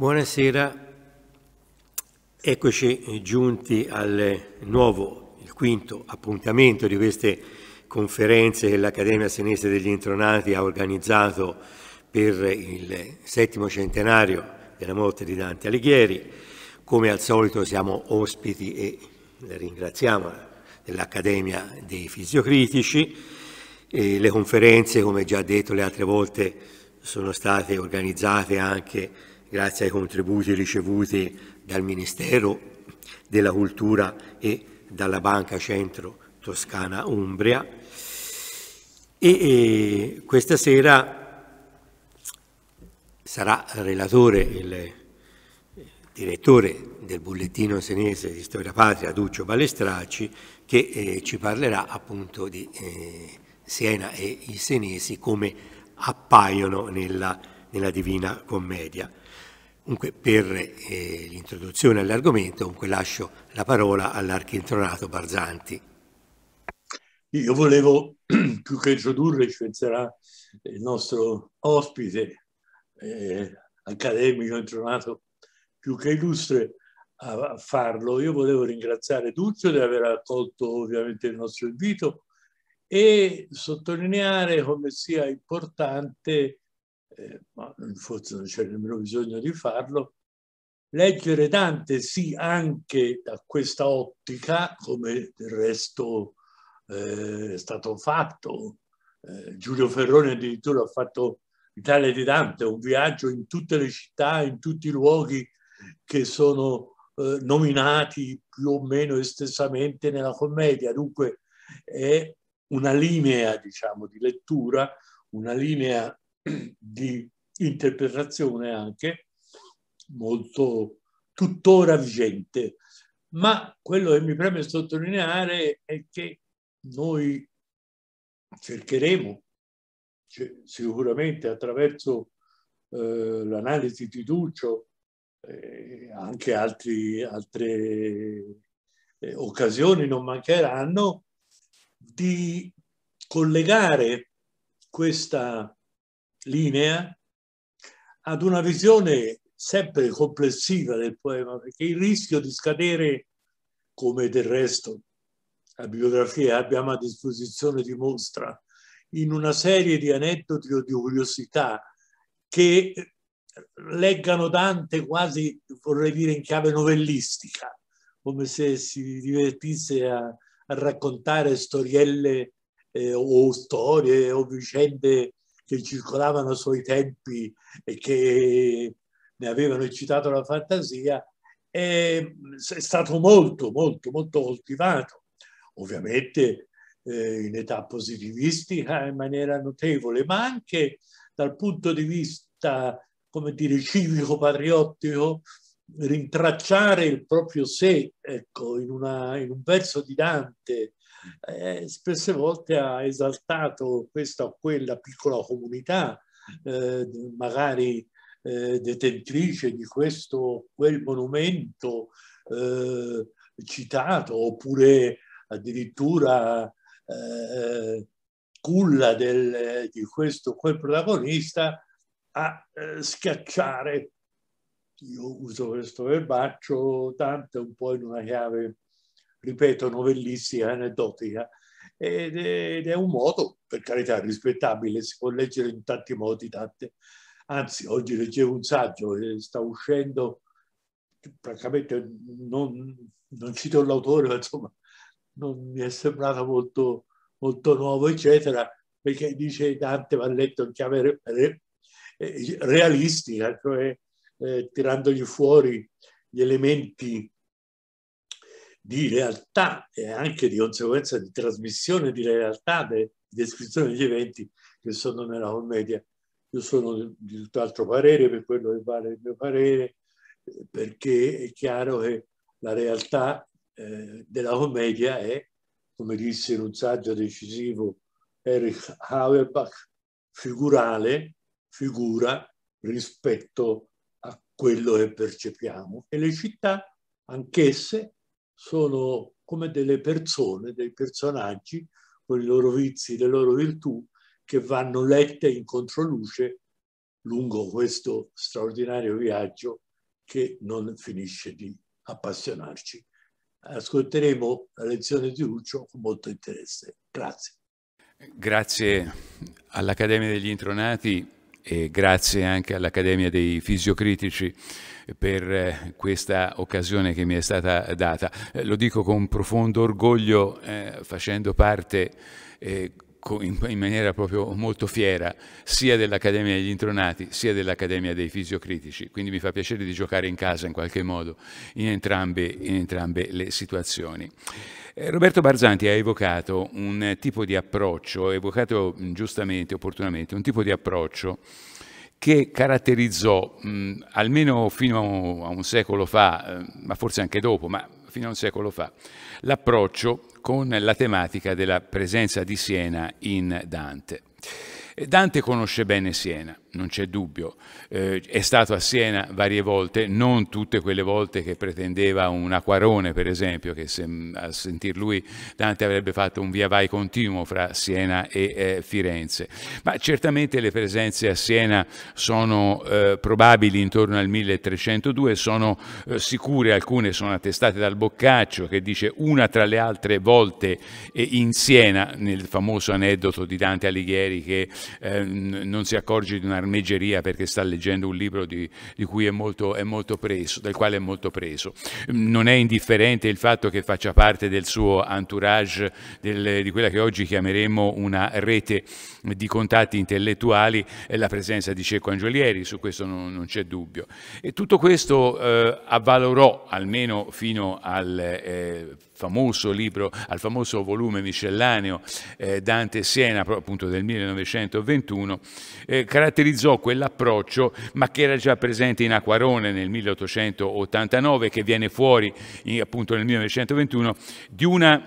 Buonasera, eccoci giunti al nuovo, il quinto appuntamento di queste conferenze che l'Accademia Senese degli Intronati ha organizzato per il settimo centenario della morte di Dante Alighieri. Come al solito siamo ospiti e la ringraziamo dell'Accademia dei Fisiocritici. E le conferenze, come già detto le altre volte, sono state organizzate anche grazie ai contributi ricevuti dal Ministero della Cultura e dalla Banca Centro Toscana Umbria. E, e questa sera sarà relatore il direttore del bollettino senese di Storia Patria, Duccio Balestracci, che eh, ci parlerà appunto di eh, Siena e i senesi come appaiono nella, nella Divina Commedia. Comunque per eh, l'introduzione all'argomento comunque lascio la parola all'archintronato Barzanti. Io volevo più che introdurre, ci penserà il nostro ospite eh, accademico intronato più che illustre a farlo. Io volevo ringraziare Duccio di aver accolto ovviamente il nostro invito e sottolineare come sia importante ma forse non c'è nemmeno bisogno di farlo, leggere Dante sì anche da questa ottica, come del resto eh, è stato fatto. Eh, Giulio Ferrone addirittura ha fatto Italia di Dante, un viaggio in tutte le città, in tutti i luoghi che sono eh, nominati più o meno estesamente nella commedia. Dunque è una linea, diciamo, di lettura, una linea di interpretazione anche molto tuttora vigente. Ma quello che mi preme sottolineare è che noi cercheremo cioè, sicuramente attraverso eh, l'analisi di Duccio eh, anche altri, altre eh, occasioni non mancheranno di collegare questa linea ad una visione sempre complessiva del poema, perché il rischio di scadere, come del resto la bibliografia abbiamo a disposizione dimostra, in una serie di aneddoti o di curiosità che leggano Dante quasi, vorrei dire, in chiave novellistica, come se si divertisse a, a raccontare storielle eh, o storie o vicende che circolavano a suoi tempi e che ne avevano eccitato la fantasia, è, è stato molto, molto, molto coltivato. Ovviamente eh, in età positivistica in maniera notevole, ma anche dal punto di vista, come dire, civico-patriottico, rintracciare il proprio sé, ecco, in, una, in un verso di Dante eh, spesse volte ha esaltato questa o quella piccola comunità, eh, magari eh, detentrice di questo o quel monumento eh, citato, oppure addirittura eh, culla del, di questo o quel protagonista, a eh, schiacciare. io uso questo verbaccio tanto un po' in una chiave ripeto, novellistica, aneddotica, ed è, ed è, un modo, per carità, rispettabile, si può leggere in tanti modi, tante. Anzi, oggi leggevo un saggio, che sta uscendo, praticamente non, non cito l'autore, ma insomma, non mi è sembrato molto, molto nuovo, eccetera, perché dice Dante va letto in chiave re, eh, realistica, cioè eh, tirandogli fuori gli elementi di realtà e anche di conseguenza di trasmissione di realtà, di descrizione degli eventi che sono nella commedia. Io sono di tutt'altro parere per quello che vale il mio parere, perché è chiaro che la realtà eh, della commedia è, come disse in un saggio decisivo Erich Hauerbach, figurale, figura rispetto a quello che percepiamo. E le città, anch'esse, sono come delle persone, dei personaggi con i loro vizi, le loro virtù, che vanno lette in controluce lungo questo straordinario viaggio che non finisce di appassionarci. Ascolteremo la lezione di Lucio con molto interesse. Grazie. Grazie all'Accademia degli Intronati e grazie anche all'Accademia dei Fisiocritici per eh, questa occasione che mi è stata data. Eh, lo dico con profondo orgoglio eh, facendo parte eh, in maniera proprio molto fiera sia dell'Accademia degli Intronati sia dell'Accademia dei Fisiocritici, quindi mi fa piacere di giocare in casa in qualche modo in entrambe, in entrambe le situazioni. Eh, Roberto Barzanti ha evocato un tipo di approccio, ha evocato giustamente, opportunamente, un tipo di approccio che caratterizzò mh, almeno fino a un secolo fa, eh, ma forse anche dopo, ma fino a un secolo fa, l'approccio con la tematica della presenza di Siena in Dante. Dante conosce bene Siena, non c'è dubbio, eh, è stato a Siena varie volte, non tutte quelle volte che pretendeva un acquarone per esempio, che se, a sentir lui Dante avrebbe fatto un via vai continuo fra Siena e eh, Firenze, ma certamente le presenze a Siena sono eh, probabili intorno al 1302, sono eh, sicure, alcune sono attestate dal Boccaccio che dice una tra le altre volte eh, in Siena, nel famoso aneddoto di Dante Alighieri che eh, non si accorge di una armeggeria perché sta leggendo un libro di, di cui è molto, è molto preso, del quale è molto preso. Non è indifferente il fatto che faccia parte del suo entourage, del, di quella che oggi chiameremo una rete di contatti intellettuali, la presenza di Cecco Angiolieri, su questo non, non c'è dubbio. E tutto questo eh, avvalorò, almeno fino al... Eh, famoso libro, al famoso volume miscellaneo eh, Dante Siena, appunto del 1921, eh, caratterizzato utilizzò quell'approccio, ma che era già presente in Acquarone nel 1889, che viene fuori in, appunto nel 1921, di una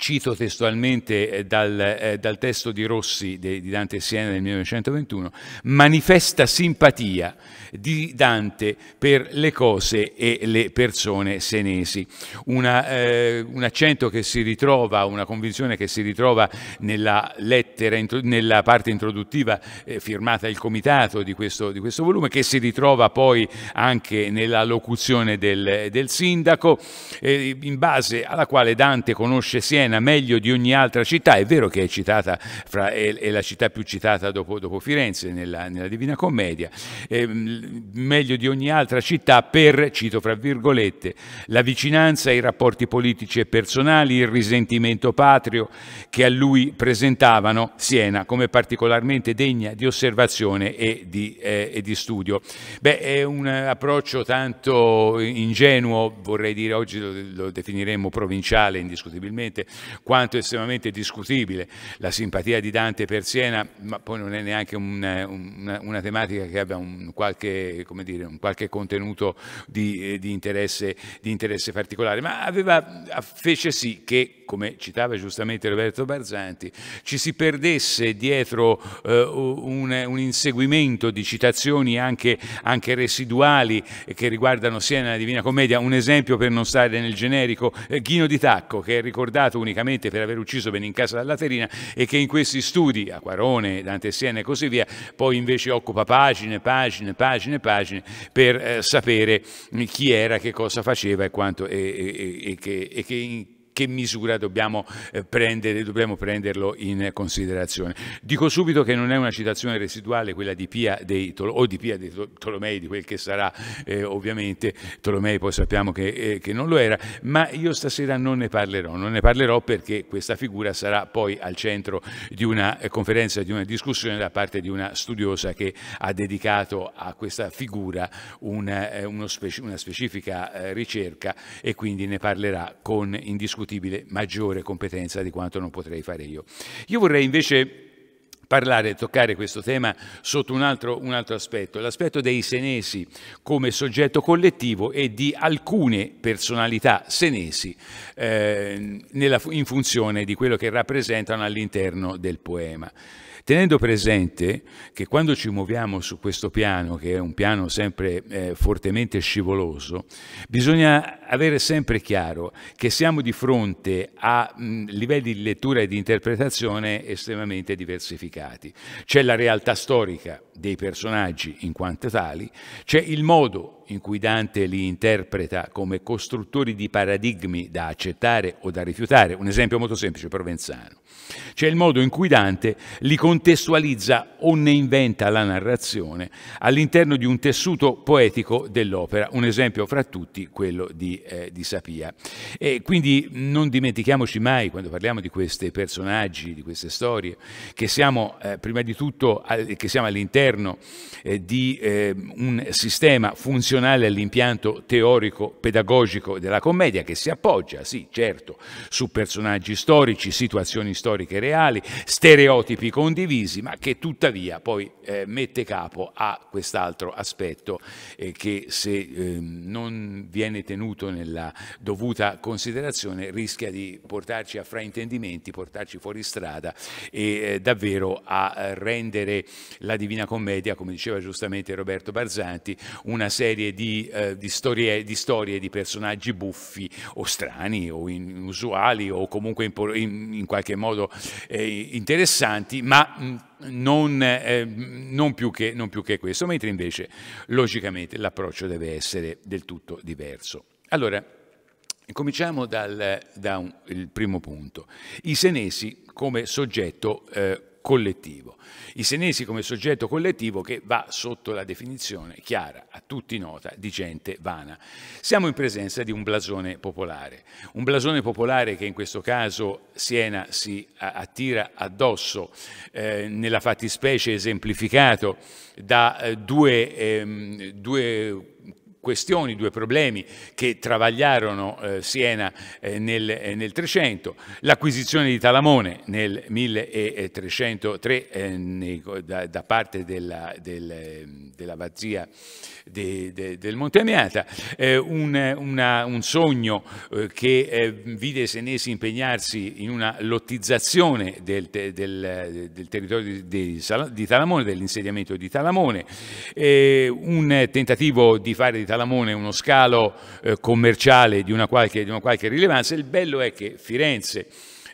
cito testualmente eh, dal, eh, dal testo di Rossi de, di Dante Siena del 1921, manifesta simpatia di Dante per le cose e le persone senesi. Una, eh, un accento che si ritrova, una convinzione che si ritrova nella lettera, nella parte introduttiva eh, firmata il comitato di questo, di questo, volume, che si ritrova poi anche nella locuzione del, del sindaco, eh, in base alla quale Dante conosce Siena Siena meglio di ogni altra città, è vero che è, citata fra, è, è la città più citata dopo, dopo Firenze nella, nella, Divina Commedia, eh, meglio di ogni altra città per, cito fra virgolette, la vicinanza, i rapporti politici e personali, il risentimento patrio che a lui presentavano Siena come particolarmente degna di osservazione e di, eh, e di studio. Beh, è un approccio tanto ingenuo, vorrei dire oggi lo, lo definiremmo provinciale indiscutibilmente, quanto è estremamente discutibile la simpatia di Dante per Siena, ma poi non è neanche una, una, una tematica che abbia un qualche, dire, un qualche contenuto di, eh, di, interesse, di interesse particolare, ma aveva, fece sì che, come citava giustamente Roberto Barzanti, ci si perdesse dietro eh, un, un, inseguimento di citazioni anche, anche residuali che riguardano Siena e la Divina Commedia. Un esempio per non stare nel generico, eh, Ghino di Tacco, che è ricordato un unicamente per aver ucciso Benincasa dalla Laterina e che in questi studi, a Quarone, Dante Siena e così via, poi invece occupa pagine, pagine, pagine, pagine per eh, sapere chi era, che cosa faceva e, quanto, e, e, e che, che in che misura dobbiamo, eh, prendere, dobbiamo prenderlo in considerazione. Dico subito che non è una citazione residuale quella di Pia dei, o di Pia dei Tolomei, di quel che sarà eh, ovviamente, Tolomei poi sappiamo che, eh, che non lo era, ma io stasera non ne parlerò, non ne parlerò perché questa figura sarà poi al centro di una eh, conferenza, di una discussione da parte di una studiosa che ha dedicato a questa figura una, eh, una specifica eh, ricerca e quindi ne parlerà con indiscutibile indiscutibile maggiore competenza di quanto non potrei fare io. Io vorrei invece parlare, toccare questo tema sotto un altro, un altro aspetto, l'aspetto dei senesi come soggetto collettivo e di alcune personalità senesi eh, nella, in funzione di quello che rappresentano all'interno del poema tenendo presente che quando ci muoviamo su questo piano, che è un piano sempre eh, fortemente scivoloso, bisogna avere sempre chiaro che siamo di fronte a mh, mm, livelli di lettura e di interpretazione estremamente diversificati. C'è la realtà storica dei personaggi in quanto tali, c'è il modo in cui Dante li interpreta come costruttori di paradigmi da accettare o da rifiutare, un esempio molto semplice, Provenzano. C'è il modo in cui Dante li contestualizza o ne inventa la narrazione all'interno di un tessuto poetico dell'opera, un esempio fra tutti quello di, eh, di Sapia. E quindi non dimentichiamoci mai, quando parliamo di questi personaggi, di queste storie, che siamo eh, prima di tutto al, all'interno eh, di eh, un sistema funzionale all'impianto teorico-pedagogico della commedia che si appoggia, sì, certo, su personaggi storici, situazioni storiche, storiche reali, stereotipi condivisi, ma che tuttavia poi eh, mette capo a quest'altro aspetto eh, che se eh, non viene tenuto nella dovuta considerazione rischia di portarci a fraintendimenti, portarci fuori strada e eh, davvero a eh, rendere la Divina Commedia, come diceva giustamente Roberto Barzanti, una serie di, eh, di, storie, di storie di personaggi buffi o strani o inusuali o comunque in, in qualche modo eh, interessanti, ma mh, mm, non, eh, non, più che, non più che questo, mentre invece logicamente l'approccio deve essere del tutto diverso. Allora, Cominciamo dal da un, primo punto. I senesi come soggetto eh, collettivo. I senesi come soggetto collettivo che va sotto la definizione chiara, a tutti nota, di gente vana. Siamo in presenza di un blasone popolare, un blasone popolare che in questo caso Siena si attira addosso, eh, nella fattispecie esemplificato da eh, due, ehm, due questioni, due problemi che travagliarono eh, Siena eh, nel, eh, 300, l'acquisizione di Talamone nel 1303 eh, nei, da, da, parte della, del, dell'abbazia de, de, del Monte Amiata, eh, un, una, un, sogno eh, che vide Senesi impegnarsi in una lottizzazione del, del, del territorio di, di Talamone, dell'insediamento di Talamone, un tentativo di fare di Talamone Talamone uno scalo eh, commerciale di una, qualche, di una qualche rilevanza. Il bello è che Firenze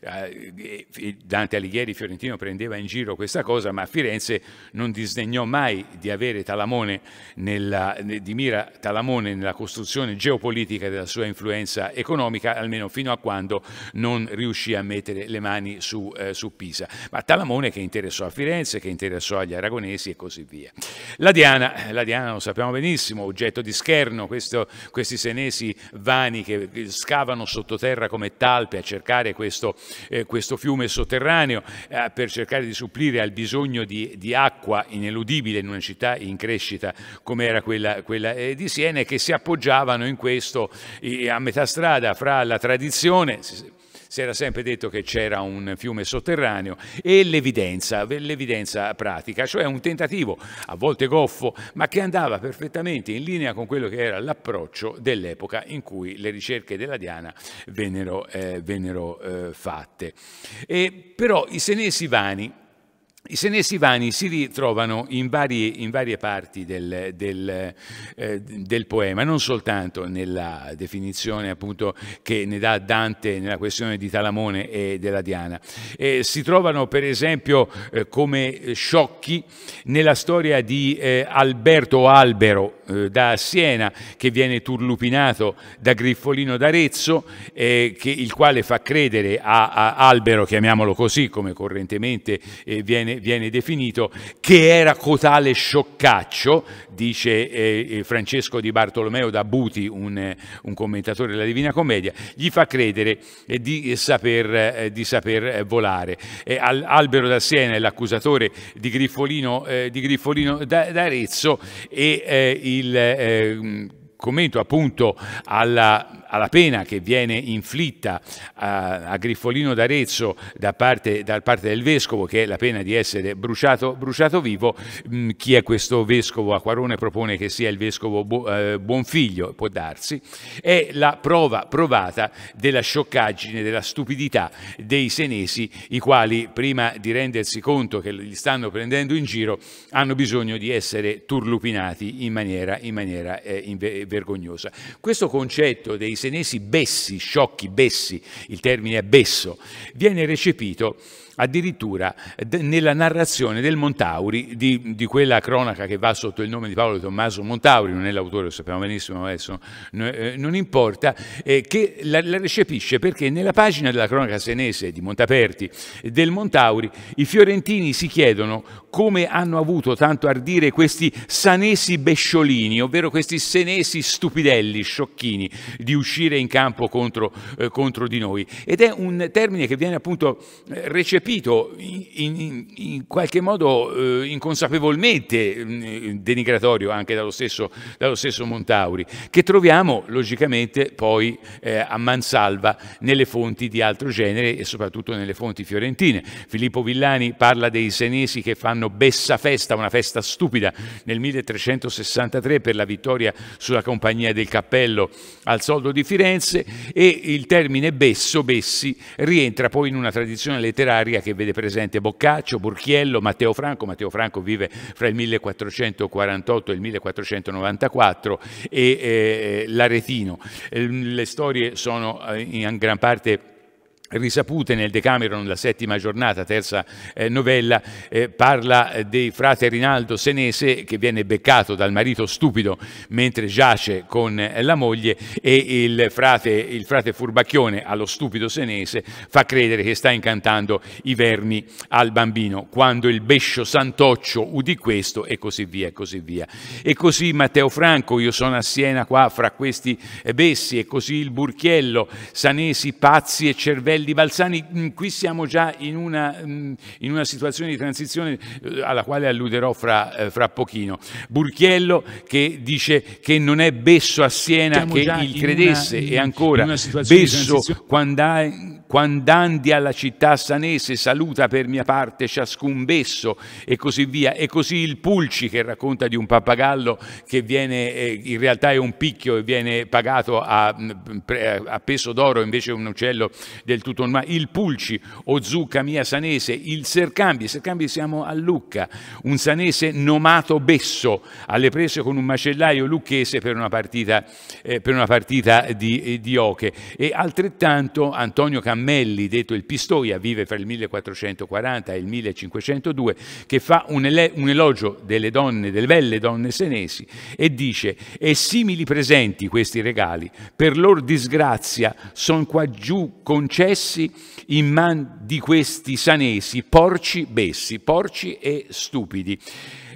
eh, eh, eh, Dante Alighieri Fiorentino prendeva in giro questa cosa, ma Firenze non disdegnò mai di avere Talamone nella, di mira Talamone nella costruzione geopolitica della sua influenza economica, almeno fino a quando non riuscì a mettere le mani su, eh, su Pisa. Ma Talamone che interessò a Firenze, che interessò agli aragonesi e così via. La Diana, la Diana lo sappiamo benissimo, oggetto di scherno, questo, questi senesi vani che scavano sottoterra come talpe a cercare questo eh, questo fiume sotterraneo eh, per cercare di supplire al bisogno di, di, acqua ineludibile in una città in crescita come era quella, quella eh, di Siena e che si appoggiavano in questo a metà strada fra la tradizione si era sempre detto che c'era un fiume sotterraneo, e l'evidenza, l'evidenza pratica, cioè un tentativo a volte goffo, ma che andava perfettamente in linea con quello che era l'approccio dell'epoca in cui le ricerche della Diana vennero, eh, vennero eh, fatte. E, però i senesi vani i senesi vani si ritrovano in varie, in varie parti del, del, eh, del, poema, non soltanto nella definizione appunto, che ne dà Dante nella questione di Talamone e della Diana. Eh, si trovano per esempio eh, come sciocchi nella storia di eh, Alberto Albero eh, da Siena che viene turlupinato da Griffolino d'Arezzo, eh, che, il quale fa credere a, a Albero, chiamiamolo così come correntemente viene viene, definito, che era cotale scioccaccio, dice eh, eh, Francesco di Bartolomeo da Buti, un, eh, un, commentatore della Divina Commedia, gli fa credere eh, di saper, di saper volare. Albero da Siena è l'accusatore di Griffolino, di Griffolino d'Arezzo e il commento appunto alla, alla pena che viene inflitta a, a Griffolino d'Arezzo da parte, da parte, del vescovo, che è la pena di essere bruciato, bruciato vivo, mh, mm, chi è questo vescovo? a Quarone propone che sia il vescovo Bu, eh, Buonfiglio, può darsi, è la prova provata della scioccaggine, della stupidità dei senesi, i quali prima di rendersi conto che li stanno prendendo in giro hanno bisogno di essere turlupinati in maniera, in maniera eh, in vergognosa. Questo concetto dei senesi bessi, sciocchi bessi, il termine è besso, viene recepito addirittura nella narrazione del Montauri, di, di, quella cronaca che va sotto il nome di Paolo Tommaso Montauri, non è l'autore, lo sappiamo benissimo adesso, eh, non importa, eh, che la, la, recepisce perché nella pagina della cronaca senese di Montaperti del Montauri i fiorentini si chiedono come hanno avuto tanto ardire questi sanesi besciolini, ovvero questi senesi stupidelli, sciocchini, di uscire in campo contro, eh, contro di noi. Ed è un termine che viene appunto eh, recepito recepito in, in, in qualche modo eh, inconsapevolmente mh, mm, denigratorio anche dallo stesso, dallo stesso, Montauri, che troviamo logicamente poi eh, a mansalva nelle fonti di altro genere e soprattutto nelle fonti fiorentine. Filippo Villani parla dei senesi che fanno bessa festa, una festa stupida, nel 1363 per la vittoria sulla compagnia del cappello al soldo di Firenze e il termine besso, bessi, rientra poi in una tradizione letteraria Calabria che vede presente Boccaccio, Burchiello, Matteo Franco. Matteo Franco vive fra il 1448 e il 1494 e eh, l'Aretino. Ehm, le storie sono eh, in gran parte risapute nel Decameron, la settima giornata, terza eh, novella, eh, parla eh, dei frate Rinaldo Senese che viene beccato dal marito stupido mentre giace con eh, la moglie e il frate, il frate, furbacchione allo stupido Senese fa credere che sta incantando i vermi al bambino, quando il bescio santoccio udì questo e così via e così via. E così Matteo Franco, io sono a Siena qua fra questi eh, bessi e così il Burchiello, Sanesi pazzi e cervelli di Balzani, mm, qui siamo già in una, mm, in una situazione di transizione eh, alla quale alluderò fra, eh, fra, pochino. Burchiello che dice che non è Besso a Siena siamo che il credesse una, in, e ancora Besso quando, quando andi alla città sanese saluta per mia parte ciascun besso e così via. E così il Pulci che racconta di un pappagallo che viene, eh, in realtà è un picchio e viene pagato a, mm, a peso d'oro invece è un uccello del tutto normale. Il Pulci o zucca mia sanese, il Sercambi, Sercambi siamo a Lucca, un sanese nomato besso alle prese con un macellaio lucchese per una partita, eh, per una partita di, eh, di oche. E altrettanto Antonio Cammino Cammelli, detto il Pistoia, vive fra il 1440 e il 1502, che fa un, elogio delle donne, delle belle donne senesi, e dice «E simili presenti questi regali, per lor disgrazia sono qua giù concessi in man di questi sanesi, porci bessi, porci e stupidi».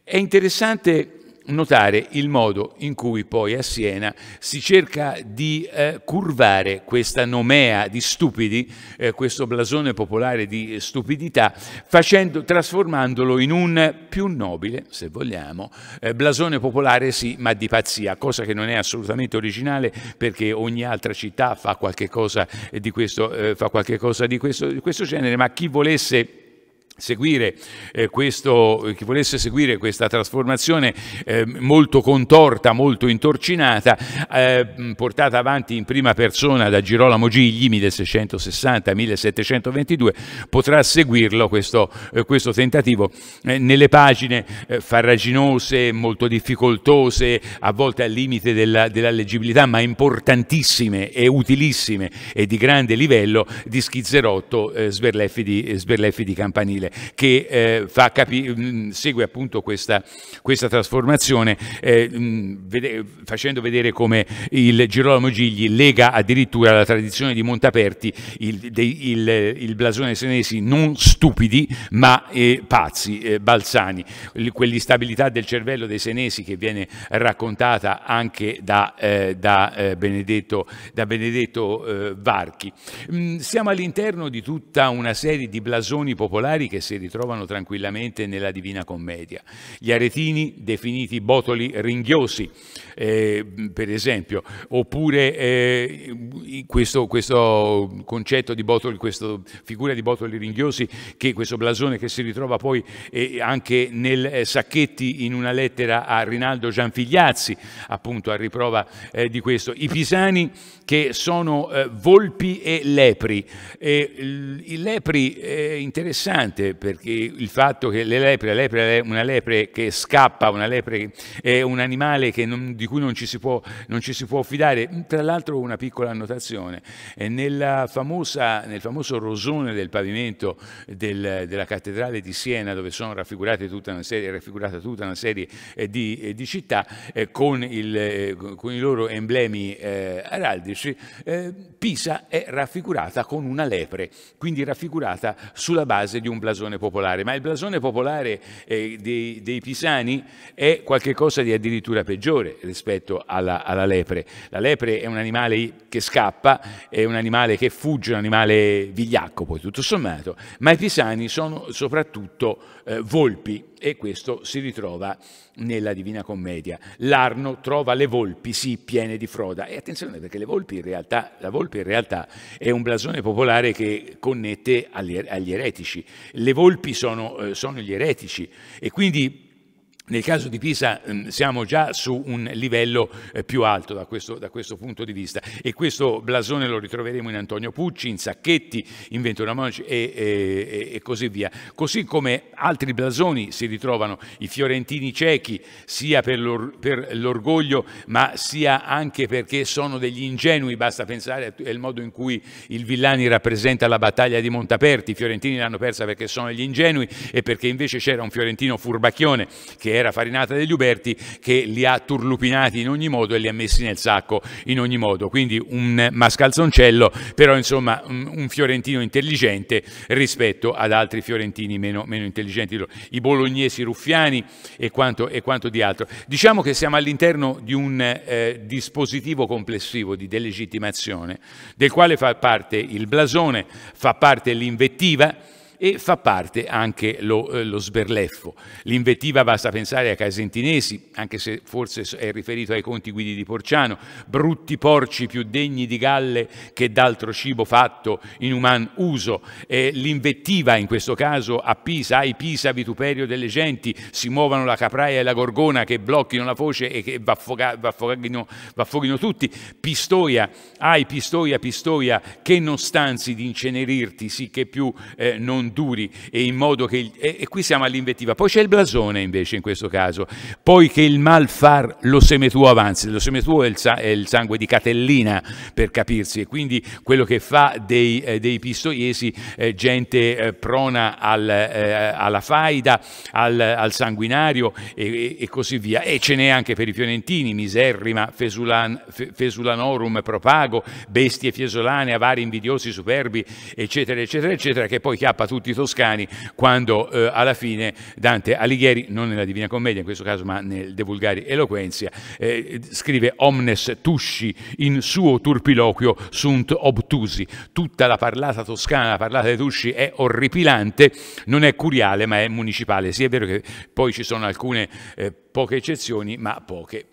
È interessante notare il modo in cui poi a Siena si cerca di eh, curvare questa nomea di stupidi, eh, questo blasone popolare di stupidità, facendo, trasformandolo in un più nobile, se vogliamo, eh, blasone popolare sì, ma di pazzia, cosa che non è assolutamente originale perché ogni altra città fa qualche cosa di questo, eh, fa qualche cosa di questo, di questo genere, ma chi volesse seguire, eh, questo, eh, chi volesse seguire questa trasformazione eh, molto contorta, molto intorcinata, eh, portata avanti in prima persona da Girolamo Gigli 1660-1722, potrà seguirlo questo, eh, questo tentativo eh, nelle pagine farraginose, molto difficoltose, a volte al limite della, della, leggibilità, ma importantissime e utilissime e di grande livello di Schizzerotto Sberleffi di, Sberleffi di Campanile. King che eh, fa capi- mm, segue appunto questa, questa trasformazione eh, mm, vede- facendo vedere come il Girolamo Gigli lega addirittura alla tradizione di Montaperti il, de- il, il blasone senesi non stupidi ma eh, pazzi, eh, balzani, quell'instabilità del cervello dei senesi che viene raccontata anche da, eh, da eh, Benedetto, da Benedetto Varchi. Mm, siamo all'interno di tutta una serie di blasoni popolari che che si ritrovano tranquillamente nella Divina Commedia. Gli aretini, definiti botoli ringhiosi, eh, per esempio, oppure eh, questo, questo, concetto di Botoli, questa figura di Botoli Ringhiosi, che questo blasone che si ritrova poi eh, anche nel eh, Sacchetti in una lettera a Rinaldo Gianfigliazzi, appunto a riprova eh, di questo. I pisani che sono eh, volpi e lepri. il lepri è interessante perché il fatto che le lepre, lepre una lepre che scappa, una lepre è un animale che non, di cui non ci si può, ci si può fidare. Tra l'altro una piccola annotazione, eh, famosa, nel famoso rosone del pavimento del, della cattedrale di Siena, dove sono raffigurate tutta una serie, raffigurata tutta una serie eh, di, eh, di città con, il, con, i loro emblemi araldici, Pisa è raffigurata con una lepre, quindi raffigurata sulla base di un blasone popolare, ma il blasone popolare eh, dei, dei pisani è qualcosa di addirittura peggiore, rispetto alla, alla, lepre. La lepre è un animale che scappa, è un animale che fugge, un animale vigliacco poi tutto sommato, ma i pisani sono soprattutto eh, volpi e questo si ritrova nella Divina Commedia. L'arno trova le volpi, sì, piene di froda. E attenzione perché le volpi in realtà, la volpe in realtà è un blasone popolare che connette agli, er-, agli eretici. Le volpi sono, eh, sono gli eretici e quindi nel caso di Pisa ehm, siamo già su un livello eh, più alto da questo, da questo, punto di vista e questo blasone lo ritroveremo in Antonio Pucci, in Sacchetti, in Ventura Monaci e, e, e, così via. Così come altri blasoni si ritrovano i fiorentini ciechi sia per l'orgoglio ma sia anche perché sono degli ingenui, basta pensare al modo in cui il Villani rappresenta la battaglia di Montaperti, i fiorentini l'hanno persa perché sono degli ingenui e perché invece c'era un fiorentino furbacchione che era Farinata degli Uberti che li ha turlupinati in ogni modo e li ha messi nel sacco in ogni modo. Quindi un mascalzoncello, però insomma un fiorentino intelligente rispetto ad altri fiorentini meno, meno intelligenti, i bolognesi ruffiani e quanto, e quanto, di altro. Diciamo che siamo all'interno di un eh, dispositivo complessivo di delegittimazione del quale fa parte il blasone, fa parte l'invettiva, e fa parte anche lo, eh, lo sberleffo. L'invettiva basta pensare ai casentinesi, anche se forse è riferito ai conti guidi di Porciano, brutti porci più degni di galle che d'altro cibo fatto in uman uso. Eh, l'invettiva in questo caso a Pisa, ai Pisa vituperio delle genti, si muovono la capraia e la gorgona che blocchino la foce e che vaffoghino, vaffoghino tutti. Pistoia, ai Pistoia, Pistoia, che non stanzi di incenerirti, sì che più eh, non duri e in modo che... Il, e, e qui siamo all'invettiva. Poi c'è il blasone invece in questo caso. Poiché il mal far lo seme tuo avanzi, lo seme tuo è il, è il, sangue di Catellina per capirsi e quindi quello che fa dei, eh, dei pistoiesi eh, gente eh, prona al, eh, alla faida, al, al sanguinario e, e, così via. E ce n'è anche per i fiorentini, miserrima, fesulan, fesulanorum propago, bestie fiesolane, avari invidiosi, superbi, eccetera, eccetera, eccetera, che poi chiappa tutto tutti i toscani quando eh, alla fine Dante Alighieri, non nella Divina Commedia in questo caso ma nel De Vulgari Eloquenzia, eh, scrive omnes tusci in suo turpiloquio sunt obtusi, tutta la parlata toscana, la parlata dei tusci è orripilante, non è curiale ma è municipale, sì è vero che poi ci sono alcune eh, poche eccezioni ma poche.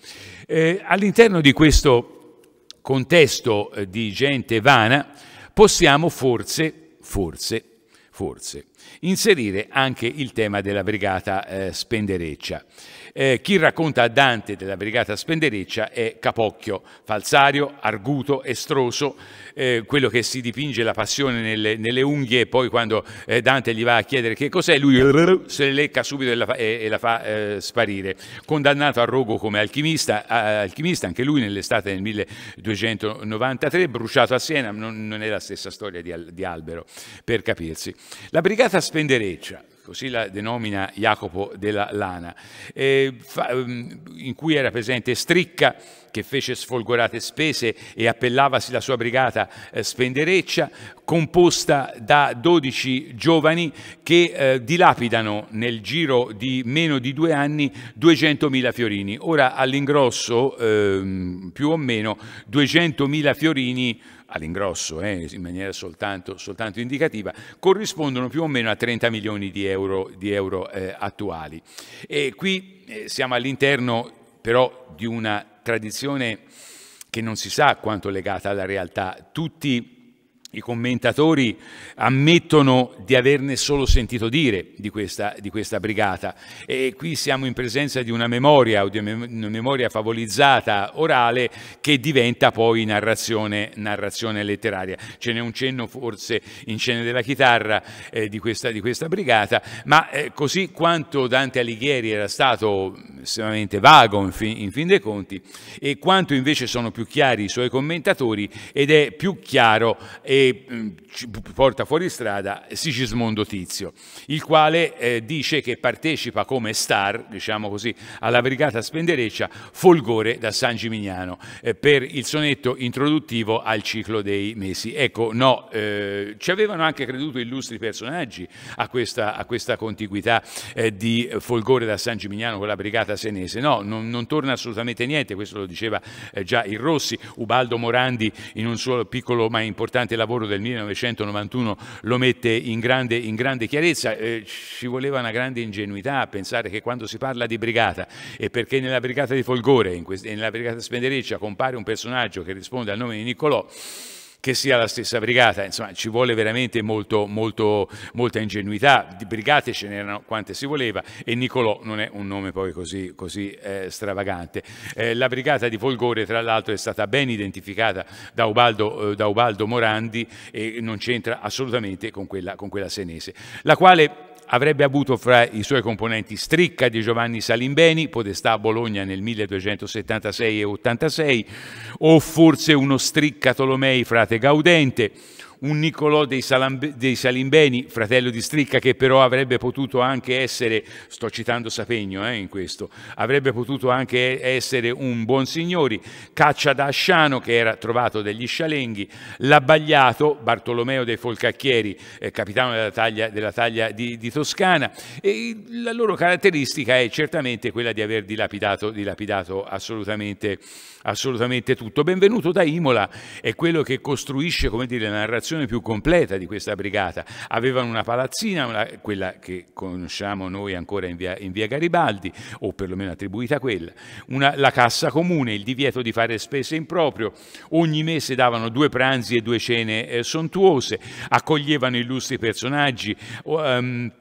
Eh, all'interno di questo contesto eh, di gente vana, possiamo forse, forse forse inserire anche il tema della brigata eh, spendereccia. Eh, chi racconta a Dante della brigata spendereccia è Capocchio, falsario, arguto, estroso, eh, quello che si dipinge la passione nelle, nelle unghie e poi quando eh, Dante gli va a chiedere che cos'è, lui se le lecca subito e la fa, e la fa eh, sparire. Condannato a rogo come alchimista, alchimista anche lui nell'estate del 1293, bruciato a Siena, non, non è la stessa storia di, di Albero, per capirsi. La brigata spendereccia, così la denomina Jacopo della Lana, eh, fa, mm, in cui era presente Stricca, che fece sfolgorate spese e appellavasi la sua brigata eh, spendereccia, composta da 12 giovani che eh, dilapidano nel giro di meno di due anni 200.000 fiorini. Ora all'ingrosso, eh, più o meno, 200.000 fiorini all'ingrosso, eh, in maniera soltanto, soltanto, indicativa, corrispondono più o meno a 30 milioni di euro, di euro eh, attuali. E qui eh, siamo all'interno però di una tradizione che non si sa quanto legata alla realtà. Tutti i commentatori ammettono di averne solo sentito dire di questa, di questa, brigata e qui siamo in presenza di una memoria di una memoria favolizzata orale che diventa poi narrazione, narrazione letteraria. Ce n'è un cenno forse in scene della chitarra eh, di, questa, di, questa, brigata, ma eh, così quanto Dante Alighieri era stato estremamente vago in fin, in fin dei conti e quanto invece sono più chiari i suoi commentatori ed è più chiaro e Mm, che porta fuori strada Sigismondo Tizio, il quale eh, dice che partecipa come star, diciamo così, alla brigata spendereccia Folgore da San Gimignano eh, per il sonetto introduttivo al ciclo dei mesi. Ecco, no, eh, ci avevano anche creduto illustri personaggi a questa, a questa contiguità eh, di Folgore da San Gimignano con la brigata senese. No, non, non torna assolutamente niente, questo lo diceva eh, già il Rossi, Ubaldo Morandi in un suo piccolo ma importante lavoro lavoro del 1991 lo mette in grande, in grande chiarezza, eh, ci voleva una grande ingenuità a pensare che quando si parla di brigata e perché nella brigata di Folgore, nella brigata Spendereccia compare un personaggio che risponde al nome di Niccolò, che sia la stessa brigata, insomma ci vuole veramente molto, molto, molta ingenuità, di brigate ce n'erano quante si voleva e Nicolò non è un nome poi così, così eh, stravagante. Eh, la brigata di Folgore tra l'altro è stata ben identificata da Ubaldo, eh, da Ubaldo Morandi e non c'entra assolutamente con quella, con quella senese, la quale avrebbe avuto fra i suoi componenti Stricca di Giovanni Salimbeni, podestà a Bologna nel 1276 e 86, o forse uno Stricca Tolomei, frate Gaudente, un Niccolò dei, dei, Salimbeni, fratello di Stricca, che però avrebbe potuto anche essere, sto citando Sapegno eh, in questo, avrebbe potuto anche essere un buon signori, Caccia da Asciano, che era trovato degli scialenghi, l'Abbagliato, Bartolomeo dei Folcacchieri, eh, capitano della taglia, della taglia di, di, Toscana, e la loro caratteristica è certamente quella di aver dilapidato, dilapidato assolutamente assolutamente tutto. Benvenuto da Imola è quello che costruisce come dire, la narrazione più completa di questa brigata. Avevano una palazzina, quella che conosciamo noi ancora in via, in via Garibaldi, o perlomeno attribuita a quella, una, la cassa comune, il divieto di fare spese in proprio, ogni mese davano due pranzi e due cene eh, sontuose, accoglievano illustri personaggi. Um,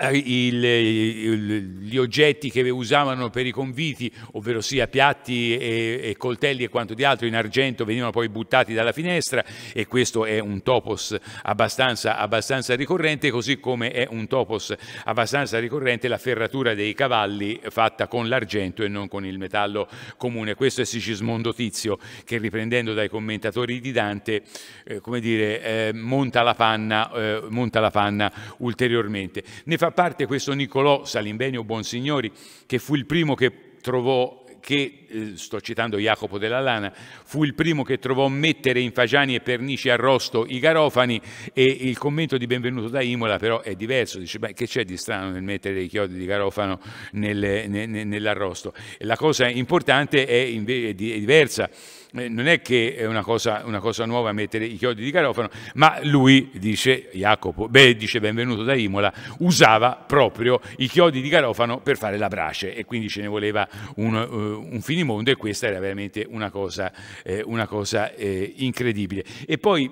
eh, il, il, gli oggetti che usavano per i conviti, ovvero sia piatti e, e, coltelli e quanto di altro in argento, venivano poi buttati dalla finestra e questo è un topos abbastanza, abbastanza ricorrente, così come è un topos abbastanza ricorrente la ferratura dei cavalli fatta con l'argento e non con il metallo comune. Questo è Sigismondo Tizio che riprendendo dai commentatori di Dante, eh, come dire, eh, monta, la panna, eh, monta la panna ulteriormente. Ne fa fa parte questo Niccolò Salimbenio Bonsignori, che fu il primo che trovò, che eh, sto citando Jacopo della Lana, fu il primo che trovò mettere in fagiani e pernici arrosto i garofani e il commento di Benvenuto da Imola però è diverso, dice beh, che c'è di strano nel mettere i chiodi di garofano nel, nel, nell'arrosto? La cosa importante è, è diversa eh, non è che è una cosa, una cosa, nuova mettere i chiodi di garofano, ma lui, dice Jacopo, beh, dice benvenuto da Imola, usava proprio i chiodi di garofano per fare la brace e quindi ce ne voleva un, eh, un finito finimondo e questa era veramente una cosa, eh, una cosa eh, incredibile. E poi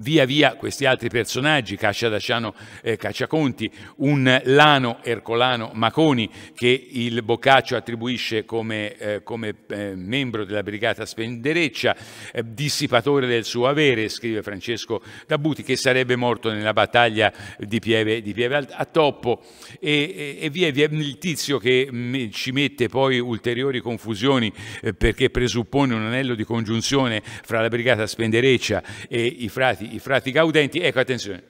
Via via questi altri personaggi, Caccia Daciano, eh, Cacciaconti, un Lano, Ercolano, Maconi, che il Boccaccio attribuisce come, eh, come eh, membro della brigata spendereccia, eh, dissipatore del suo avere, scrive Francesco Dabuti, che sarebbe morto nella battaglia di Pieve, di Pieve a Toppo. E, e, via via il tizio che mh, mm, ci mette poi ulteriori confusioni eh, perché presuppone un anello di congiunzione fra la brigata spendereccia e i frati frati, i frati gaudenti, ecco attenzione,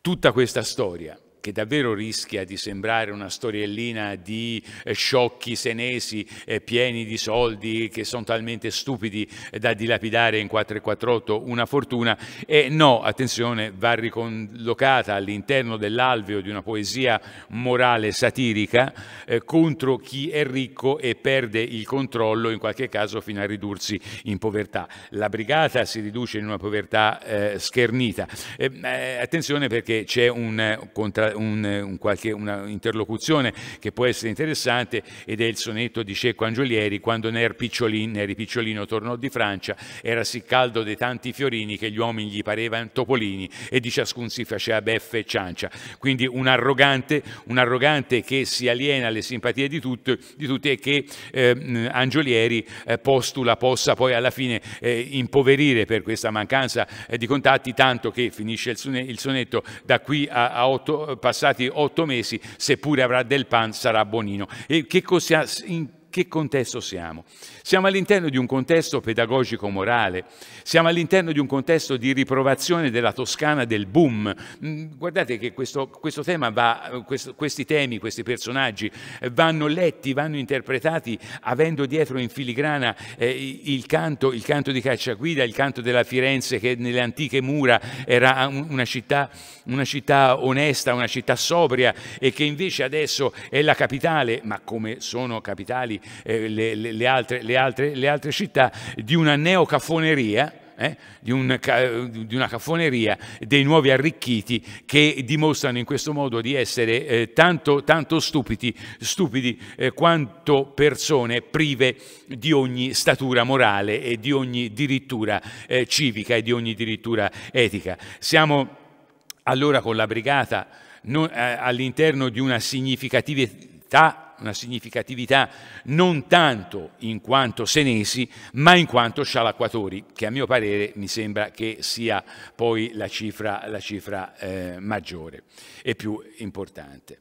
tutta questa storia che davvero rischia di sembrare una storiellina di eh, sciocchi senesi eh, pieni di soldi che sono talmente stupidi eh, da dilapidare in 448 una fortuna. E no, attenzione, va ricollocata all'interno dell'alveo di una poesia morale satirica eh, contro chi è ricco e perde il controllo, in qualche caso fino a ridursi in povertà. La brigata si riduce in una povertà eh, schernita. Ehm, eh, attenzione perché c'è un, contra un, un qualche, una interlocuzione che può essere interessante ed è il sonetto di Cecco Angiolieri quando Ner Picciolin, eri picciolino, tornò di Francia, era sì caldo dei tanti fiorini che gli uomini gli parevano topolini e di ciascun si faceva beffe e ciancia. Quindi un arrogante, un arrogante che si aliena alle simpatie di, tutto, di tutti e che eh, Angiolieri eh, postula possa poi alla fine eh, impoverire per questa mancanza eh, di contatti, tanto che finisce il sonetto da qui a, a otto passati otto mesi, seppure avrà del pan, sarà buonino. E che cosa, in che contesto siamo? Siamo all'interno di un contesto pedagogico-morale, siamo all'interno di un contesto di riprovazione della Toscana del boom. Mm, guardate che questo, questo tema va, questo, questi temi, questi personaggi eh, vanno letti, vanno interpretati avendo dietro in filigrana eh, il, canto, il canto di Cacciaguida, il canto della Firenze che nelle antiche mura era una città, una città onesta, una città sobria e che invece adesso è la capitale, ma come sono capitali eh, le, le, altre, le, altre, le altre città, di una neocafoneria. Eh? Di, un, di, una caffoneria dei nuovi arricchiti che dimostrano in questo modo di essere eh, tanto, tanto, stupidi, stupidi eh, quanto persone prive di ogni statura morale e di ogni dirittura eh, civica e di ogni dirittura etica. Siamo allora con la brigata eh, all'interno di una significatività una significatività non tanto in quanto senesi, ma in quanto scialacquatori, che a mio parere mi sembra che sia poi la cifra, la cifra eh, maggiore e più importante.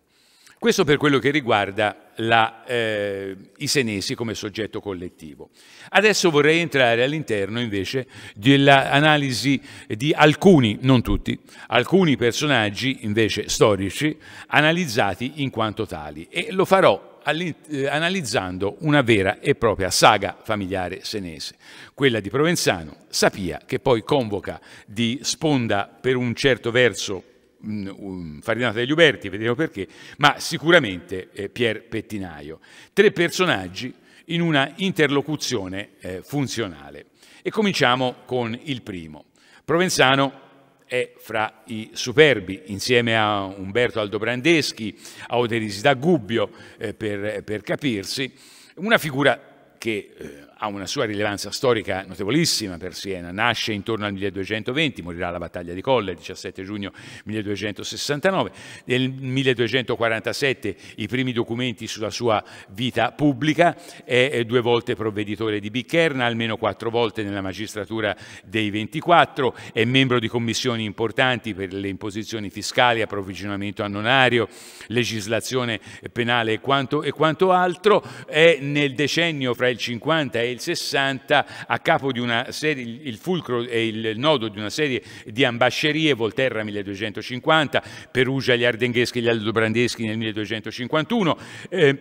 Questo per quello che riguarda la, eh, i senesi come soggetto collettivo. Adesso vorrei entrare all'interno invece dell'analisi di alcuni, non tutti, alcuni personaggi invece storici analizzati in quanto tali e lo farò eh, analizzando una vera e propria saga familiare senese, quella di Provenzano, Sapia, che poi convoca di sponda per un certo verso Mm, Farinata degli Uberti, vedremo perché, ma sicuramente eh, Pier Pettinaio. Tre personaggi in una interlocuzione eh, funzionale. E cominciamo con il primo. Provenzano è fra i superbi, insieme a Umberto Aldobrandeschi, a Oderisida Gubbio, eh, per, eh, per, capirsi, una figura che eh, ha una sua rilevanza storica notevolissima per Siena, nasce intorno al 1220, morirà alla battaglia di Colle il 17 giugno 1269, nel 1247 i primi documenti sulla sua vita pubblica, è due volte provveditore di Bicherna, almeno quattro volte nella magistratura dei 24, è membro di commissioni importanti per le imposizioni fiscali, approvvigionamento annonario, legislazione penale e quanto, e quanto altro, è nel decennio fra il 50 e il 60 a capo di una serie, il fulcro e il nodo di una serie di ambascerie, Volterra 1250, Perugia, gli Ardengheschi, e gli Aldobrandeschi nel 1251. Eh,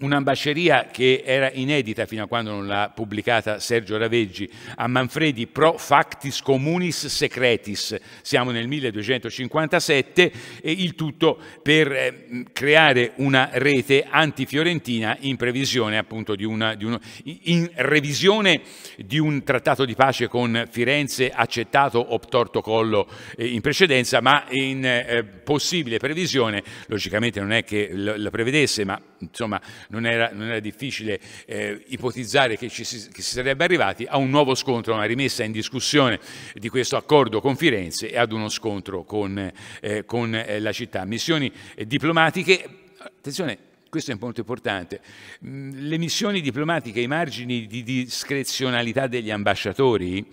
un'ambasceria che era inedita fino a quando non l'ha pubblicata Sergio Raveggi, a Manfredi pro factis communis secretis, siamo nel 1257, e il tutto per eh, creare una rete antifiorentina in previsione appunto di una, di uno, in revisione di un trattato di pace con Firenze accettato o torto collo eh, in precedenza, ma in eh, possibile previsione, logicamente non è che la prevedesse, ma insomma non era, non era difficile eh, ipotizzare che, ci si, che si sarebbe arrivati a un nuovo scontro, a una rimessa in discussione di questo accordo con Firenze e ad uno scontro con, eh, con eh, la città. Missioni eh, diplomatiche, attenzione, questo è un punto importante, mm, le missioni diplomatiche, i margini di discrezionalità degli ambasciatori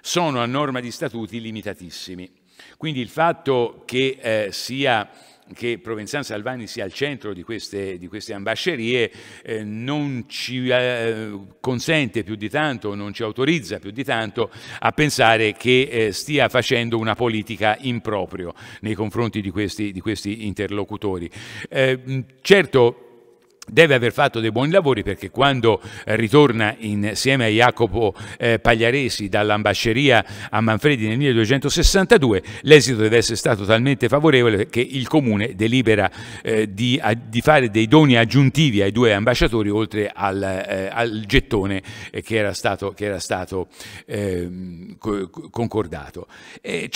sono a norma di statuti limitatissimi. Quindi il fatto che eh, sia che Provenzano Salvani sia al centro di queste, di queste ambascerie eh, non ci eh, consente più di tanto, non ci autorizza più di tanto a pensare che eh, stia facendo una politica improprio nei confronti di questi, di questi interlocutori. Eh, certo, deve aver fatto dei buoni lavori perché quando eh, ritorna insieme a Jacopo eh, Pagliaresi dall'ambasceria a Manfredi nel 1262 l'esito deve essere stato talmente favorevole che il comune delibera eh, di, a, di, fare dei doni aggiuntivi ai due ambasciatori oltre al, eh, al gettone eh, che era stato, che era stato ehm, co concordato. Certo, eh,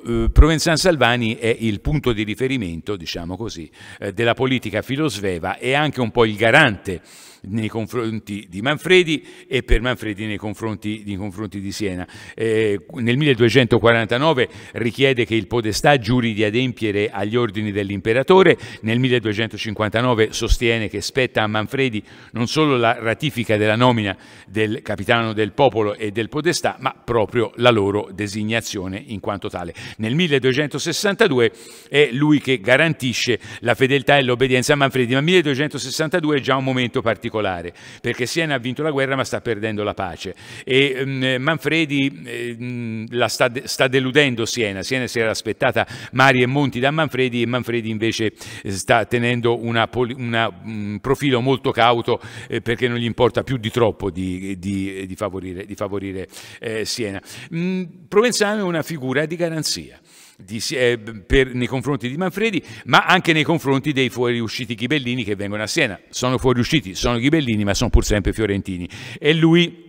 certo Provenzan Salvani è il punto di riferimento diciamo così, eh, della politica filosveva e anche un un po' il garante nei confronti di Manfredi e per Manfredi nei confronti, nei confronti di Siena. Eh, nel 1249 richiede che il podestà giuri di adempiere agli ordini dell'imperatore, nel 1259 sostiene che spetta a Manfredi non solo la ratifica della nomina del capitano del popolo e del podestà, ma proprio la loro designazione in quanto tale. Nel 1262 è lui che garantisce la fedeltà e l'obbedienza a Manfredi, ma 1262 è già un momento particolare particolare, perché Siena ha vinto la guerra ma sta perdendo la pace. E mh, mm, Manfredi eh, mm, la sta, sta, deludendo Siena, Siena si era aspettata mari e monti da Manfredi e Manfredi invece eh, sta tenendo una, una, un mm, profilo molto cauto eh, perché non gli importa più di troppo di, di, di favorire, di favorire eh, Siena. Mh, Provenzano è una figura di garanzia di, eh, per, nei confronti di Manfredi, ma anche nei confronti dei fuoriusciti ghibellini che vengono a Siena. Sono fuoriusciti, sono ghibellini, ma sono pur sempre fiorentini. E lui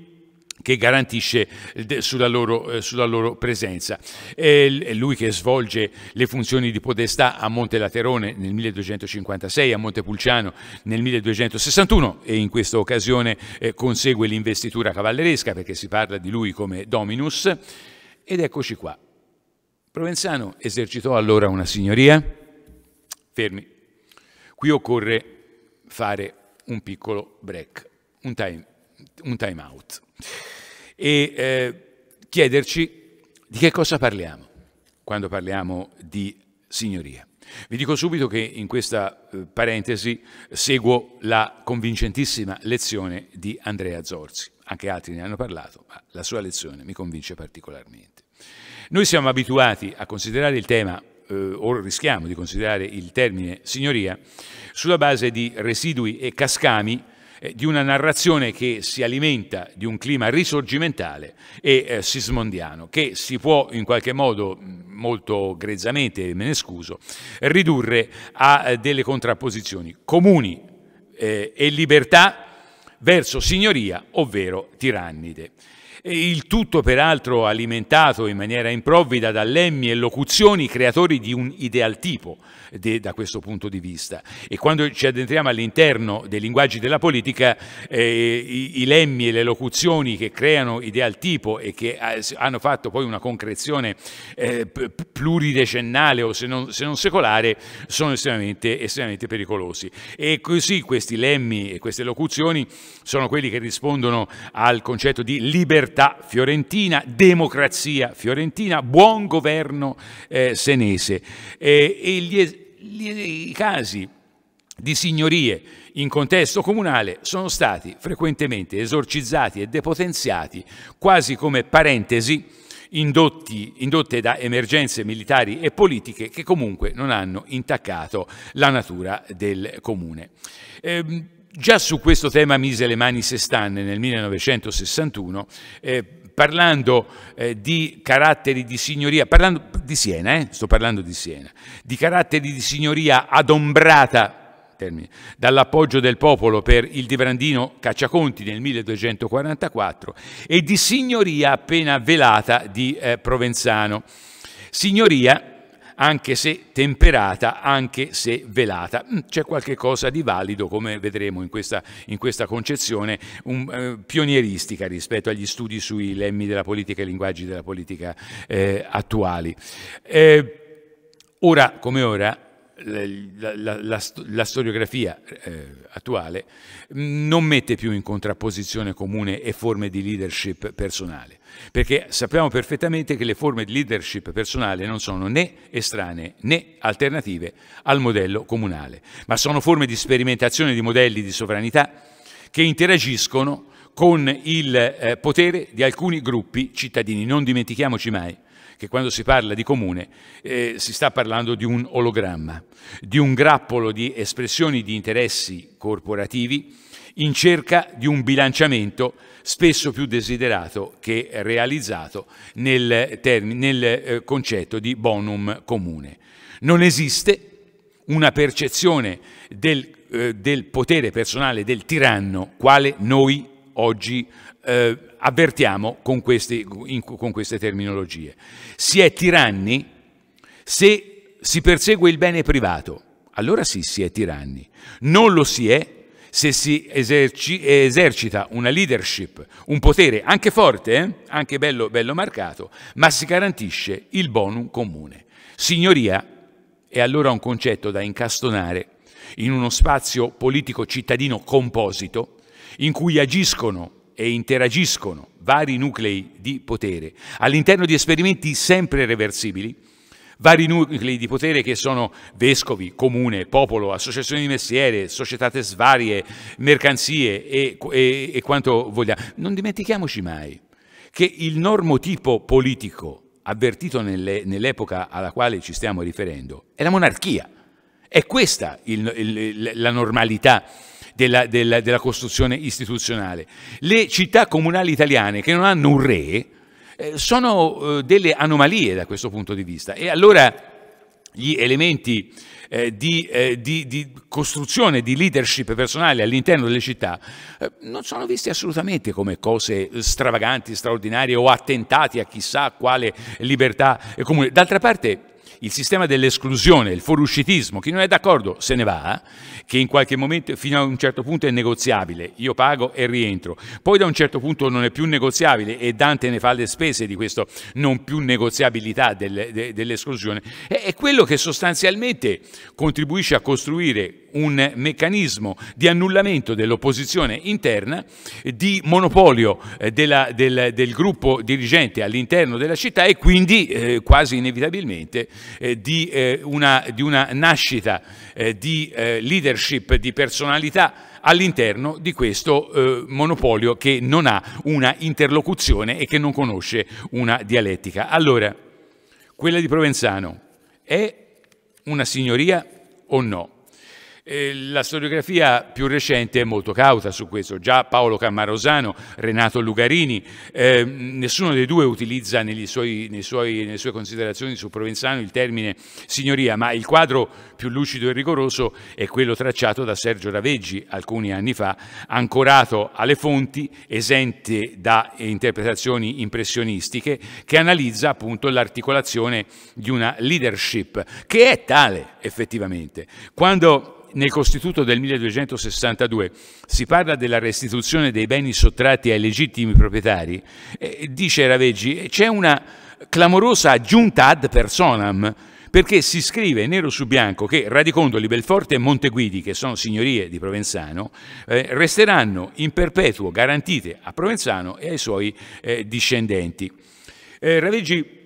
che garantisce eh, sulla loro, eh, sulla loro, presenza. È lui che svolge le funzioni di podestà a Monte Laterone nel 1256, a Monte Pulciano nel 1261 e in questa occasione eh, consegue l'investitura cavalleresca perché si parla di lui come Dominus. Ed eccoci qua, Provenzano esercitò allora una signoria? Fermi. Qui occorre fare un piccolo break, un time, un time out e eh, chiederci di che cosa parliamo quando parliamo di signoria. Vi dico subito che in questa eh, parentesi seguo la convincentissima lezione di Andrea Zorzi, anche altri ne hanno parlato, ma la sua lezione mi convince particolarmente. Noi siamo abituati a considerare il tema, eh, o rischiamo di considerare il termine signoria, sulla base di residui e cascami eh, di una narrazione che si alimenta di un clima risorgimentale e eh, sismondiano, che si può in qualche modo, mm, molto grezzamente, me ne scuso, ridurre a eh, delle contrapposizioni comuni eh, e libertà verso signoria, ovvero tirannide il tutto peraltro alimentato in maniera improvvida da lemmi e locuzioni creatori di un ideal tipo, de, da questo punto di vista. E quando ci addentriamo all'interno dei linguaggi della politica, eh, i, i, lemmi e le locuzioni che creano ideal tipo e che eh, hanno fatto poi una concrezione eh, pluridecennale o se non, se non, secolare sono estremamente, estremamente pericolosi. E così questi lemmi e queste locuzioni sono quelli che rispondono al concetto di libertà fiorentina, democrazia fiorentina, buon governo eh, senese. Eh, e gli, i casi di signorie in contesto comunale sono stati frequentemente esorcizzati e depotenziati quasi come parentesi indotti, indotte da emergenze militari e politiche che comunque non hanno intaccato la natura del comune. Ehm, già su questo tema mise le mani Sestan nel 1961. Eh, parlando eh, di caratteri di signoria, parlando di Siena, eh, sto parlando di Siena, di caratteri di signoria adombrata dall'appoggio del popolo per il Divrandino Cacciaconti nel 1244 e di signoria appena velata di eh, Provenzano. Signoria anche se temperata, anche se velata. Mm, c'è qualche cosa di valido, come vedremo in questa, in questa concezione un, um, eh, pionieristica rispetto agli studi sui lemmi della politica e linguaggi della politica eh, attuali. Eh, ora come ora la, la, la, la, storiografia eh, attuale mm, non mette più in contrapposizione comune e forme di leadership personale perché sappiamo perfettamente che le forme di leadership personale non sono né estranee né alternative al modello comunale, ma sono forme di sperimentazione di modelli di sovranità che interagiscono con il eh, potere di alcuni gruppi cittadini. Non dimentichiamoci mai che quando si parla di comune eh, si sta parlando di un ologramma, di un grappolo di espressioni di interessi corporativi in cerca di un bilanciamento spesso più desiderato che realizzato nel, nel eh, concetto di bonum comune. Non esiste una percezione del, eh, del potere personale del tiranno quale noi oggi eh, avvertiamo con, questi, in, con queste terminologie. Si è tiranni se si persegue il bene privato, allora sì si è tiranni. Non lo si è se si eserci, esercita una leadership, un potere anche forte, eh? anche bello, bello marcato, ma si garantisce il bonum comune. Signoria è allora un concetto da incastonare in uno spazio politico cittadino composito in cui agiscono e interagiscono vari nuclei di potere all'interno di esperimenti sempre reversibili vari nuclei di potere che sono vescovi, comune, popolo, associazioni di messiere, società tesvarie, mercanzie e, e, e quanto vogliamo. Non dimentichiamoci mai che il normotipo politico avvertito nell'epoca alla quale ci stiamo riferendo è la monarchia. È questa il, il, la normalità della, della, della costruzione istituzionale. Le città comunali italiane che non hanno un re, eh, sono eh, delle anomalie da questo punto di vista e allora gli elementi eh, di, di, di, costruzione di leadership personale all'interno delle città non sono visti assolutamente come cose stravaganti, straordinarie o attentati a chissà quale libertà comune. D'altra parte il sistema dell'esclusione, il fuoruscitismo, chi non è d'accordo se ne va, che in qualche momento fino a un certo punto è negoziabile, io pago e rientro, poi da un certo punto non è più negoziabile e Dante ne fa le spese di questa non più negoziabilità dell'esclusione, è quello che sostanzialmente contribuisce a costruire un meccanismo di annullamento dell'opposizione interna, di monopolio eh, della, del, del, gruppo dirigente all'interno della città e quindi eh, quasi inevitabilmente eh, di, eh, una, di, una, nascita eh, di eh, leadership, di personalità all'interno di questo eh, monopolio che non ha una interlocuzione e che non conosce una dialettica. Allora, quella di Provenzano è una signoria o no? la storiografia più recente è molto cauta su questo, già Paolo Cammarosano, Renato Lugarini, eh, nessuno dei due utilizza suoi, nei suoi, nelle sue considerazioni su Provenzano il termine signoria, ma il quadro più lucido e rigoroso è quello tracciato da Sergio Raveggi alcuni anni fa, ancorato alle fonti, esente da interpretazioni impressionistiche, che analizza appunto l'articolazione di una leadership, che è tale effettivamente. Quando nel Costituto del 1262 si parla della restituzione dei beni sottratti ai legittimi proprietari, eh, dice Raveggi, eh, c'è una clamorosa aggiunta ad personam, perché si scrive nero su bianco che Radicondoli, Belforte e Monteguidi, che sono signorie di Provenzano, eh, resteranno in perpetuo garantite a Provenzano e ai suoi eh, discendenti. Eh, Raveggi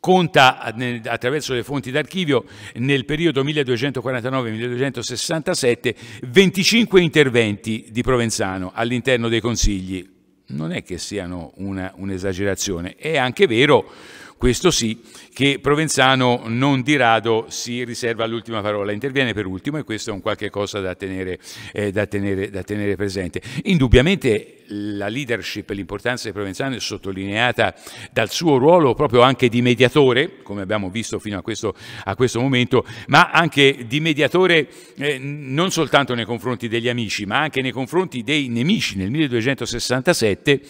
conta eh, attraverso le fonti d'archivio nel periodo 1249-1267 25 interventi di Provenzano all'interno dei consigli. Non è che siano un'esagerazione, è anche vero questo sì, che Provenzano non di rado si riserva l'ultima parola, interviene per ultimo e questo è un qualche cosa da tenere, eh, da tenere, da tenere presente. Indubbiamente la leadership e l'importanza di Provenzano è sottolineata dal suo ruolo proprio anche di mediatore, come abbiamo visto fino a questo, a questo momento, ma anche di mediatore eh, non soltanto nei confronti degli amici, ma anche nei confronti dei nemici. Nel 1267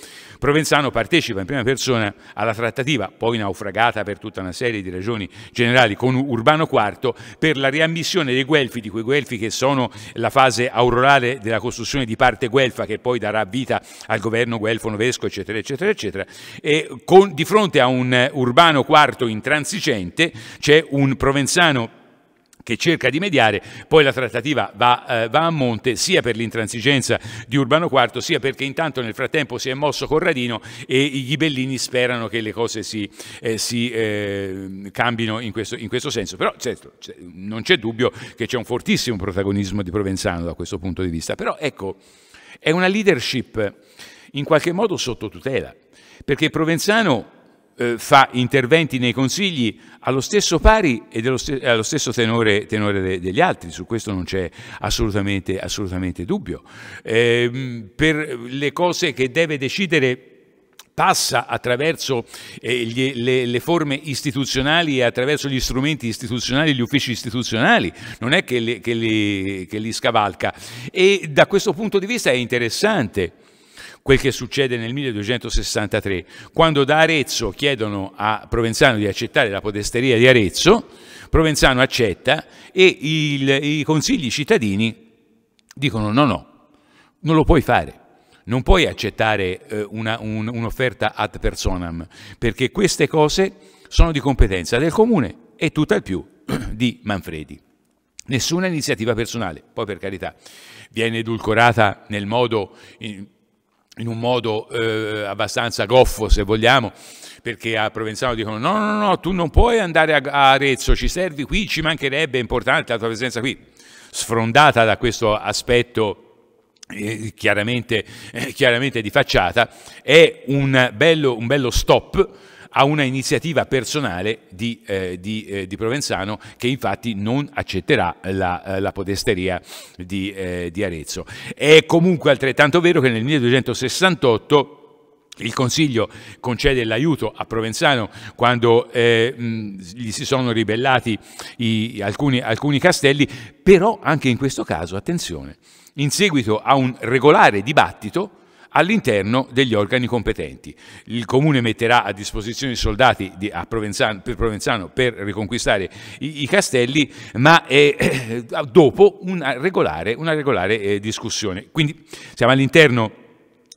Provenzano partecipa in prima persona alla trattativa, poi naufragata per tutta una serie di ragioni generali, con Urbano IV per la riammissione dei Guelfi, di quei Guelfi che sono la fase aurorale della costruzione di parte guelfa che poi darà vita al governo guelfo-novesco, eccetera, eccetera, eccetera. E con, di fronte a un Urbano IV intransigente c'è un Provenzano che cerca di mediare, poi la trattativa va, eh, va, a monte sia per l'intransigenza di Urbano IV, sia perché intanto nel frattempo si è mosso Corradino e i ghibellini sperano che le cose si, eh, si eh, cambino in questo, in questo, senso. Però certo, non c'è dubbio che c'è un fortissimo protagonismo di Provenzano da questo punto di vista. Però ecco, è una leadership in qualche modo sotto tutela, perché Provenzano eh, fa interventi nei consigli allo stesso pari e st allo stesso tenore, tenore de degli altri, su questo non c'è assolutamente, assolutamente, dubbio. Eh, per le cose che deve decidere passa attraverso eh, gli, le, le, forme istituzionali e attraverso gli strumenti istituzionali, gli uffici istituzionali, non è che li, che li, che li scavalca. E da questo punto di vista è interessante quel che succede nel 1263, quando da Arezzo chiedono a Provenzano di accettare la podesteria di Arezzo, Provenzano accetta e il, i consigli cittadini dicono no, no, non lo puoi fare. Non puoi accettare eh, un'offerta un, un ad personam, perché queste cose sono di competenza del comune e tutt'al più di Manfredi. Nessuna iniziativa personale, poi per carità, viene edulcorata nel modo in un modo eh, abbastanza goffo, se vogliamo, perché a Provenzano dicono no, no, no, tu non puoi andare a, a Arezzo, ci servi qui, ci mancherebbe, è importante la tua presenza qui. Sfrondata da questo aspetto eh, chiaramente, eh, chiaramente, di facciata, è un bello, un bello stop a una iniziativa personale di, eh, di, eh, di Provenzano che infatti non accetterà la, eh, la podesteria di, eh, di Arezzo. È comunque altrettanto vero che nel 1268 il Consiglio concede l'aiuto a Provenzano quando eh, gli si sono ribellati i, alcuni, alcuni castelli, però anche in questo caso, attenzione, in seguito a un regolare dibattito all'interno degli organi competenti. Il Comune metterà a disposizione i soldati di, a Provenzano per, Provenzano, per riconquistare i, i castelli, ma eh, dopo una regolare, una regolare eh, discussione. Quindi siamo all'interno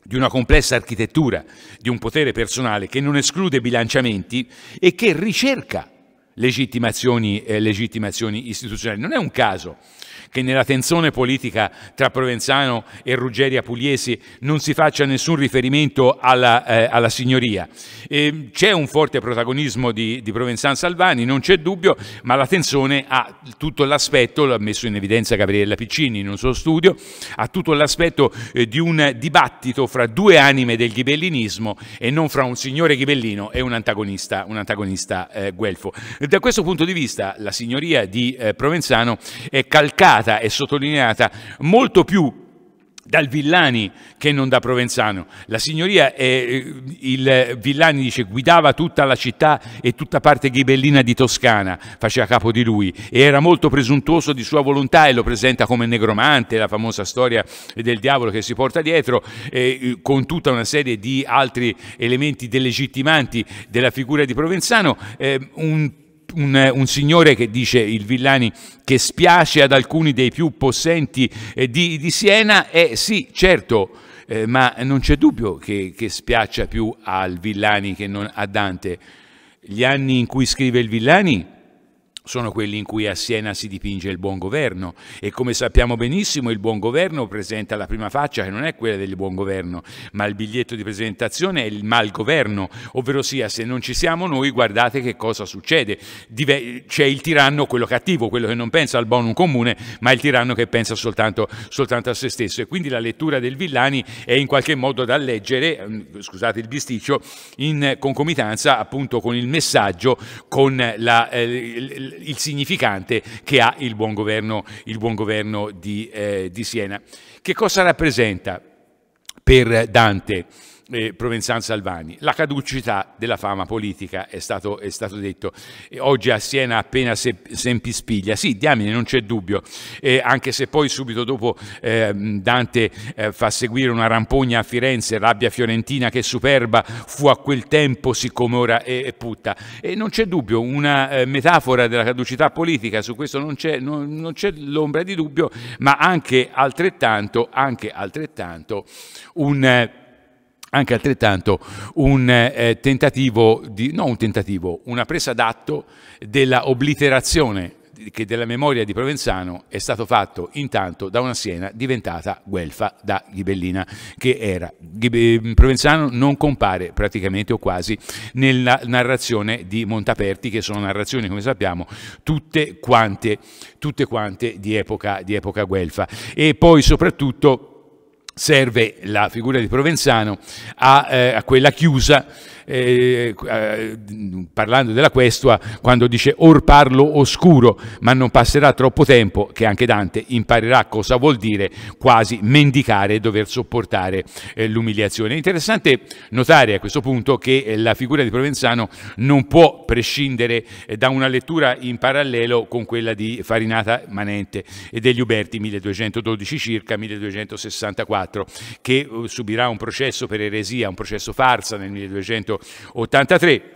di una complessa architettura, di un potere personale che non esclude bilanciamenti e che ricerca legittimazioni, eh, legittimazioni istituzionali. Non è un caso che nella tensione politica tra Provenzano e Ruggeria Pugliesi non si faccia nessun riferimento alla, eh, alla signoria. Eh, c'è un forte protagonismo di, di Provenzano Salvani, non c'è dubbio, ma la tensione ha tutto l'aspetto, l'ha messo in evidenza Gabriella Piccini in un suo studio, ha tutto l'aspetto eh, di un dibattito fra due anime del ghibellinismo e non fra un signore ghibellino e un antagonista, un antagonista eh, guelfo. Da questo punto di vista la signoria di eh, Provenzano è calcata evocata e sottolineata molto più dal Villani che non da Provenzano. La signoria, eh, il Villani dice, guidava tutta la città e tutta parte ghibellina di Toscana, faceva capo di lui, e era molto presuntuoso di sua volontà e lo presenta come negromante, la famosa storia del diavolo che si porta dietro, eh, con tutta una serie di altri elementi delegittimanti della figura di Provenzano, eh, un un, un, signore che dice il Villani che spiace ad alcuni dei più possenti eh, di, di Siena, e sì, certo, eh, ma non c'è dubbio che, che, spiaccia più al Villani che non a Dante. Gli anni in cui scrive il Villani sono quelli in cui a Siena si dipinge il buon governo e come sappiamo benissimo il buon governo presenta la prima faccia che non è quella del buon governo, ma il biglietto di presentazione è il mal governo, ovvero sia se non ci siamo noi guardate che cosa succede, c'è il tiranno quello cattivo, quello che non pensa al bonum comune, ma il tiranno che pensa soltanto, soltanto a se stesso e quindi la lettura del Villani è in qualche modo da leggere, ehm, scusate il bisticcio, in concomitanza appunto con il messaggio, con la... Eh, il, significante che ha il buon governo, il buon governo di, eh, di Siena. Che cosa rappresenta per Dante? eh, Provenzano Salvani. La caducità della fama politica è stato, è stato detto. E oggi a Siena appena se, sempispiglia. Sì, diamine, non c'è dubbio, eh, anche se poi subito dopo ehm, eh, Dante fa seguire una rampogna a Firenze, rabbia fiorentina che superba fu a quel tempo siccome ora è, è putta. E non c'è dubbio, una eh, metafora della caducità politica, su questo non c'è, l'ombra di dubbio, ma anche altrettanto, anche altrettanto un eh, anche altrettanto un eh, tentativo, di, no un tentativo, una presa d'atto della obliterazione che della memoria di Provenzano è stato fatto intanto da una Siena diventata guelfa da Ghibellina che era. Provenzano non compare praticamente o quasi nella narrazione di Montaperti che sono narrazioni come sappiamo tutte quante, tutte quante di, epoca, di epoca guelfa e poi soprattutto serve la figura di Provenzano a, eh, a quella chiusa eh, eh, parlando della Questua, quando dice or parlo oscuro, ma non passerà troppo tempo che anche Dante imparerà cosa vuol dire quasi mendicare e dover sopportare eh, l'umiliazione. È interessante notare a questo punto che eh, la figura di Provenzano non può prescindere eh, da una lettura in parallelo con quella di Farinata Manente e degli Uberti 1212 circa 1264, che eh, subirà un processo per eresia, un processo farsa nel 1200 1983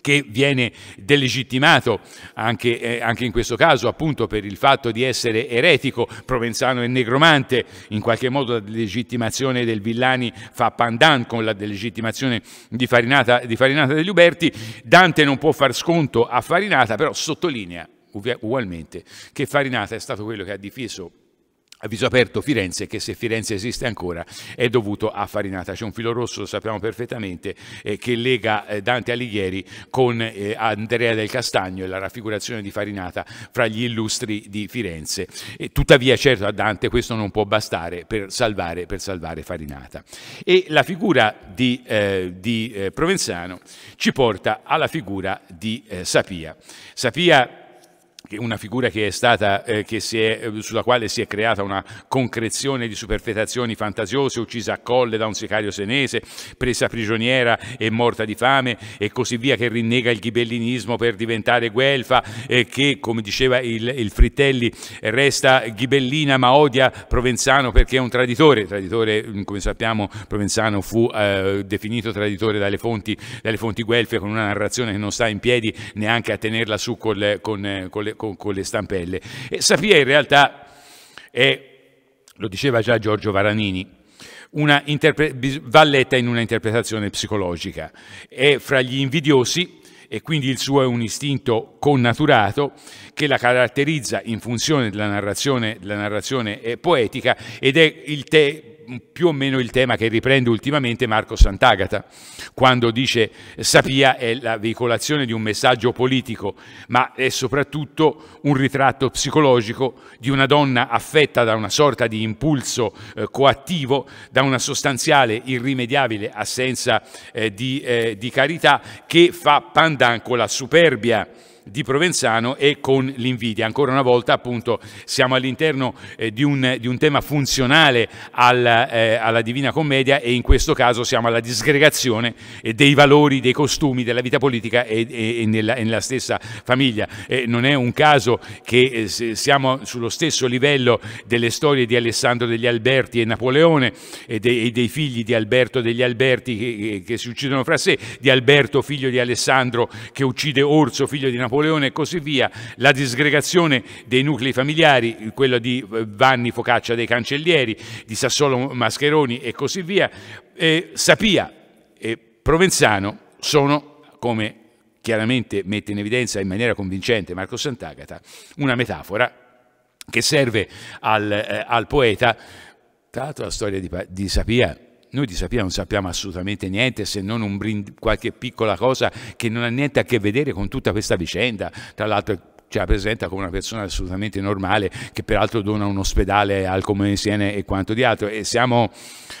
che viene delegittimato anche, eh, anche, in questo caso appunto per il fatto di essere eretico, provenzano e negromante, in qualche modo la delegittimazione del Villani fa pandan con la delegittimazione di Farinata, di Farinata degli Uberti, Dante non può far sconto a Farinata, però sottolinea ugualmente che Farinata è stato quello che ha difeso a viso aperto Firenze, che se Firenze esiste ancora è dovuto a Farinata. C'è un filo rosso, lo sappiamo perfettamente, eh, che lega eh, Dante Alighieri con eh, Andrea del Castagno e la raffigurazione di Farinata fra gli illustri di Firenze. E, tuttavia, certo, a Dante questo non può bastare per salvare, per salvare Farinata. E la figura di, eh, di eh, Provenzano ci porta alla figura di eh, Sapia. Sapia una figura che è stata, eh, che è, eh, sulla quale si è creata una concrezione di superfetazioni fantasiose, uccisa a colle da un sicario senese, presa prigioniera e morta di fame e così via, che rinnega il ghibellinismo per diventare guelfa, e eh, che come diceva il, il, Frittelli resta ghibellina ma odia Provenzano perché è un traditore, traditore mm, come sappiamo Provenzano fu eh, definito traditore dalle fonti, dalle fonti guelfe con una narrazione che non sta in piedi neanche a tenerla su col, con, eh, con le, con, con le stampelle. E Sapia in realtà è, lo diceva già Giorgio Varanini, va letta in una interpretazione psicologica. È fra gli invidiosi, e quindi il suo è un istinto connaturato che la caratterizza in funzione della narrazione, della narrazione poetica ed è il te più o meno il tema che riprende ultimamente Marco Sant'Agata, quando dice Sapia è la veicolazione di un messaggio politico, ma è soprattutto un ritratto psicologico di una donna affetta da una sorta di impulso eh, coattivo, da una sostanziale irrimediabile assenza eh, di, eh, di carità che fa pandan con la superbia di Provenzano e con l'invidia. Ancora una volta appunto siamo all'interno eh, di, di, un, tema funzionale al, eh, alla Divina Commedia e in questo caso siamo alla disgregazione eh, dei valori, dei costumi della vita politica e, e, e nella, nella, stessa famiglia. Eh, non è un caso che eh, siamo sullo stesso livello delle storie di Alessandro degli Alberti e Napoleone eh, e dei, dei figli di Alberto degli Alberti che, che, che si uccidono fra sé, di Alberto figlio di Alessandro che uccide Orso figlio di Napoleone Napoleone e così via, la disgregazione dei nuclei familiari, quella di eh, Vanni Focaccia dei Cancellieri, di Sassolo Mascheroni e così via, e Sapia e Provenzano sono, come chiaramente mette in evidenza in maniera convincente Marco Sant'Agata, una metafora che serve al, eh, al poeta, tra l'altro la storia di, di Sapia noi di sapere non sappiamo assolutamente niente se non qualche piccola cosa che non ha niente a che vedere con tutta questa vicenda. Tra l'altro ci la presenta come una persona assolutamente normale che peraltro dona un ospedale al comune di Siena e quanto di altro e siamo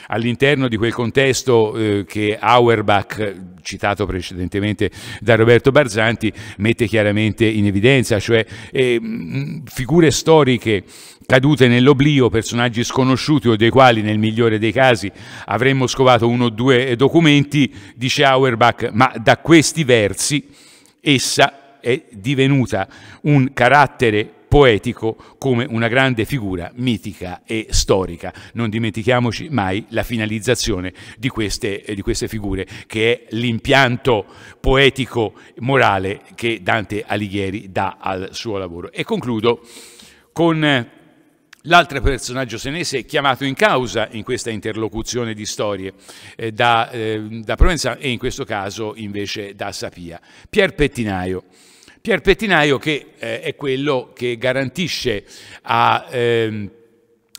all'interno di quel contesto eh, che Auerbach citato precedentemente da Roberto Barzanti mette chiaramente in evidenza cioè eh, figure storiche cadute nell'oblio, personaggi sconosciuti o dei quali nel migliore dei casi avremmo scovato uno o due documenti, dice Auerbach, ma da questi versi essa è divenuta un carattere poetico come una grande figura mitica e storica. Non dimentichiamoci mai la finalizzazione di queste, di queste figure, che è l'impianto poetico morale che Dante Alighieri dà al suo lavoro. E concludo con L'altro personaggio senese è chiamato in causa in questa interlocuzione di storie eh, da, eh, da Provenza e in questo caso invece da Sapia. Pier Pettinaio. Pier Pettinaio che eh, è quello che garantisce a... Ehm,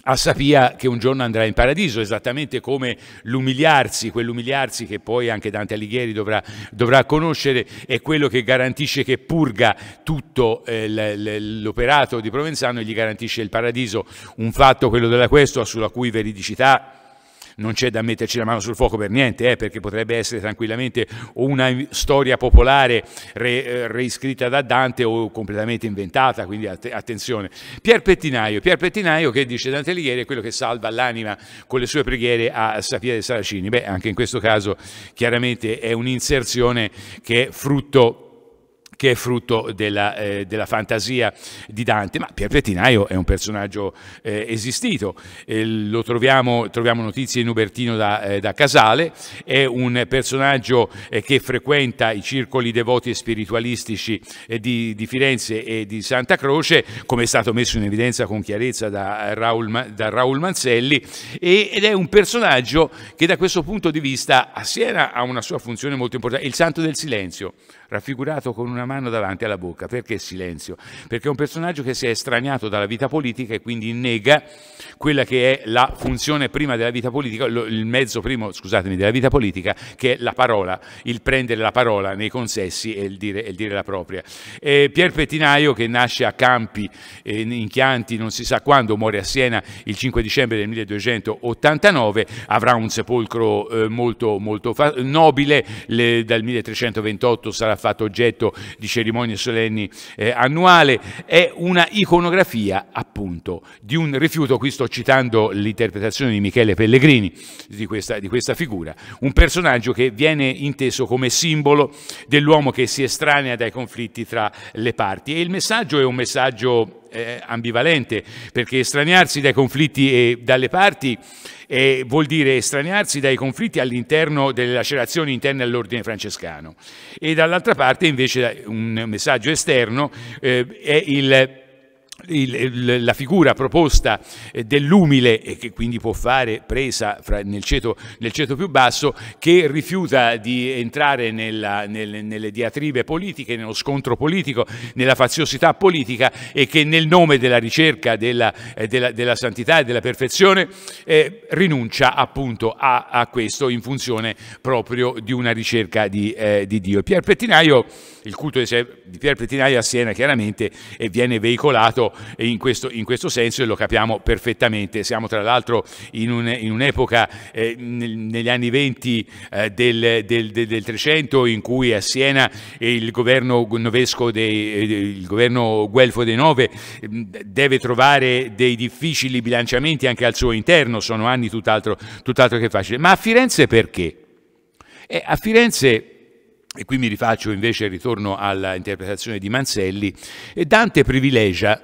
a Sapia che un giorno andrà in paradiso, esattamente come l'umiliarsi, quell'umiliarsi che poi anche Dante Alighieri dovrà, dovrà, conoscere, è quello che garantisce che purga tutto eh, l'operato di Provenzano e gli garantisce il paradiso, un fatto quello della questua sulla cui veridicità non c'è da metterci la mano sul fuoco per niente, eh, perché potrebbe essere tranquillamente una storia popolare re, eh, reiscritta da Dante o completamente inventata, quindi att attenzione. Pier Pettinaio, Pier Pettinaio che dice Dante Alighieri è quello che salva l'anima con le sue preghiere a Sapia dei Saracini. Beh, anche in questo caso chiaramente è un'inserzione che è frutto che è frutto della, eh, della, fantasia di Dante, ma Pier Pettinaio è un personaggio eh, esistito, eh, lo troviamo, troviamo, notizie in Ubertino da, eh, da Casale, è un personaggio eh, che frequenta i circoli devoti e spiritualistici eh, di, di, Firenze e di Santa Croce, come è stato messo in evidenza con chiarezza da Raul, da Raul Manzelli, e, ed è un personaggio che da questo punto di vista a Siena ha una sua funzione molto importante, il santo del silenzio, raffigurato con una mano davanti alla bocca. Perché silenzio? Perché è un personaggio che si è estraniato dalla vita politica e quindi nega quella che è la funzione prima della vita politica, il mezzo primo, scusatemi, della vita politica, che è la parola, il prendere la parola nei consessi e il dire, il dire la propria. E Pier Pettinaio, che nasce a Campi, eh, in Chianti, non si sa quando, muore a Siena il 5 dicembre del 1289, avrà un sepolcro eh, molto, molto nobile, dal 1328 sarà fatto oggetto di cerimonie solenni eh, annuali, è una iconografia appunto di un rifiuto, qui sto citando l'interpretazione di Michele Pellegrini di questa, di questa figura, un personaggio che viene inteso come simbolo dell'uomo che si estranea dai conflitti tra le parti e il messaggio è un messaggio eh, ambivalente, perché estraniarsi dai conflitti e dalle parti eh, vuol dire estraniarsi dai conflitti all'interno delle lacerazioni interne all'ordine francescano e dall'altra parte invece un messaggio esterno eh, è il il, la figura proposta eh, dell'umile, e che quindi può fare presa fra, nel, ceto, nel, ceto, più basso, che rifiuta di entrare nella, nel, nelle diatribe politiche, nello scontro politico, nella faziosità politica e che nel nome della ricerca della, eh, della, della santità e della perfezione eh, rinuncia appunto a, a, questo in funzione proprio di una ricerca di, eh, di Dio. Pier Pettinaio, il culto di Pier Pettinaio a Siena chiaramente eh, viene veicolato in questo, in questo senso lo capiamo perfettamente. Siamo tra l'altro in, un'epoca un eh, negli anni 20 eh, del, del, del, 300 in cui a Siena il governo novesco, dei, eh, il governo Guelfo dei Nove mm, deve trovare dei difficili bilanciamenti anche al suo interno, sono anni tutt'altro tutt che facili. Ma a Firenze perché? Eh, a Firenze e qui mi rifaccio invece, ritorno all'interpretazione di Manselli, eh, Dante privilegia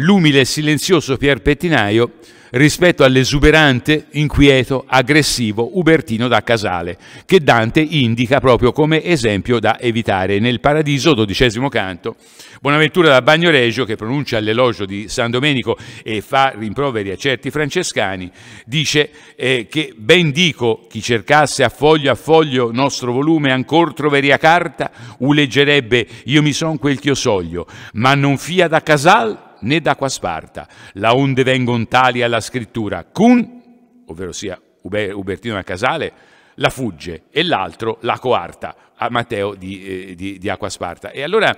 l'umile e silenzioso Pier Pettinaio rispetto all'esuberante, inquieto, aggressivo Ubertino da Casale, che Dante indica proprio come esempio da evitare. Nel Paradiso, dodicesimo canto, Bonaventura da Bagnoregio, che pronuncia l'elogio di San Domenico e fa rimproveri a certi francescani, dice eh, che ben dico chi cercasse a foglio a foglio nostro volume ancor troveria carta, uleggerebbe io mi son quel che io soglio, ma non fia da Casal né d'acqua sparta, la onde vengon tali alla scrittura, cun, ovvero sia Ubertino da Casale, la fugge e l'altro la coarta, a Matteo di, eh, di, di Acqua Sparta. E allora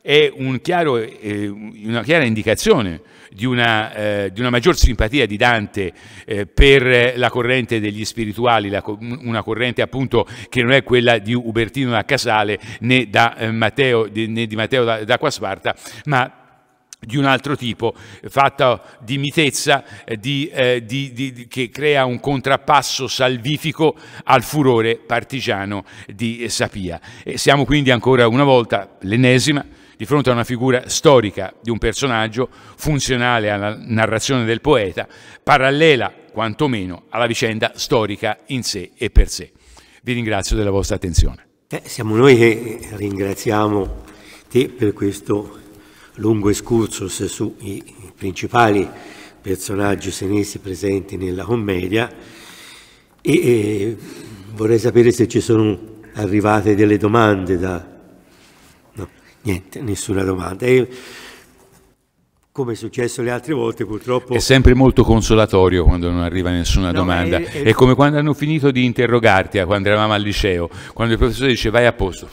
è un chiaro, eh, una chiara indicazione di una, eh, di una, maggior simpatia di Dante eh, per la corrente degli spirituali, la, una corrente appunto che non è quella di Ubertino da Casale né, da, eh, Matteo, di, né di Matteo da, da Quasparta, ma di un altro tipo, fatta di mitezza, eh, di, eh, di, di, che crea un contrappasso salvifico al furore partigiano di Sapia. E siamo quindi ancora una volta, l'ennesima, di fronte a una figura storica di un personaggio funzionale alla narrazione del poeta, parallela quantomeno alla vicenda storica in sé e per sé. Vi ringrazio della vostra attenzione. Eh, siamo noi che ringraziamo te per questo lungo escursus sui principali personaggi senesi presenti nella commedia e, e vorrei sapere se ci sono arrivate delle domande da... No, niente, nessuna domanda. E, come è successo le altre volte purtroppo... È sempre molto consolatorio quando non arriva nessuna no, domanda. È, è... è, come quando hanno finito di interrogarti eh, quando eravamo al liceo, quando il professore dice vai a posto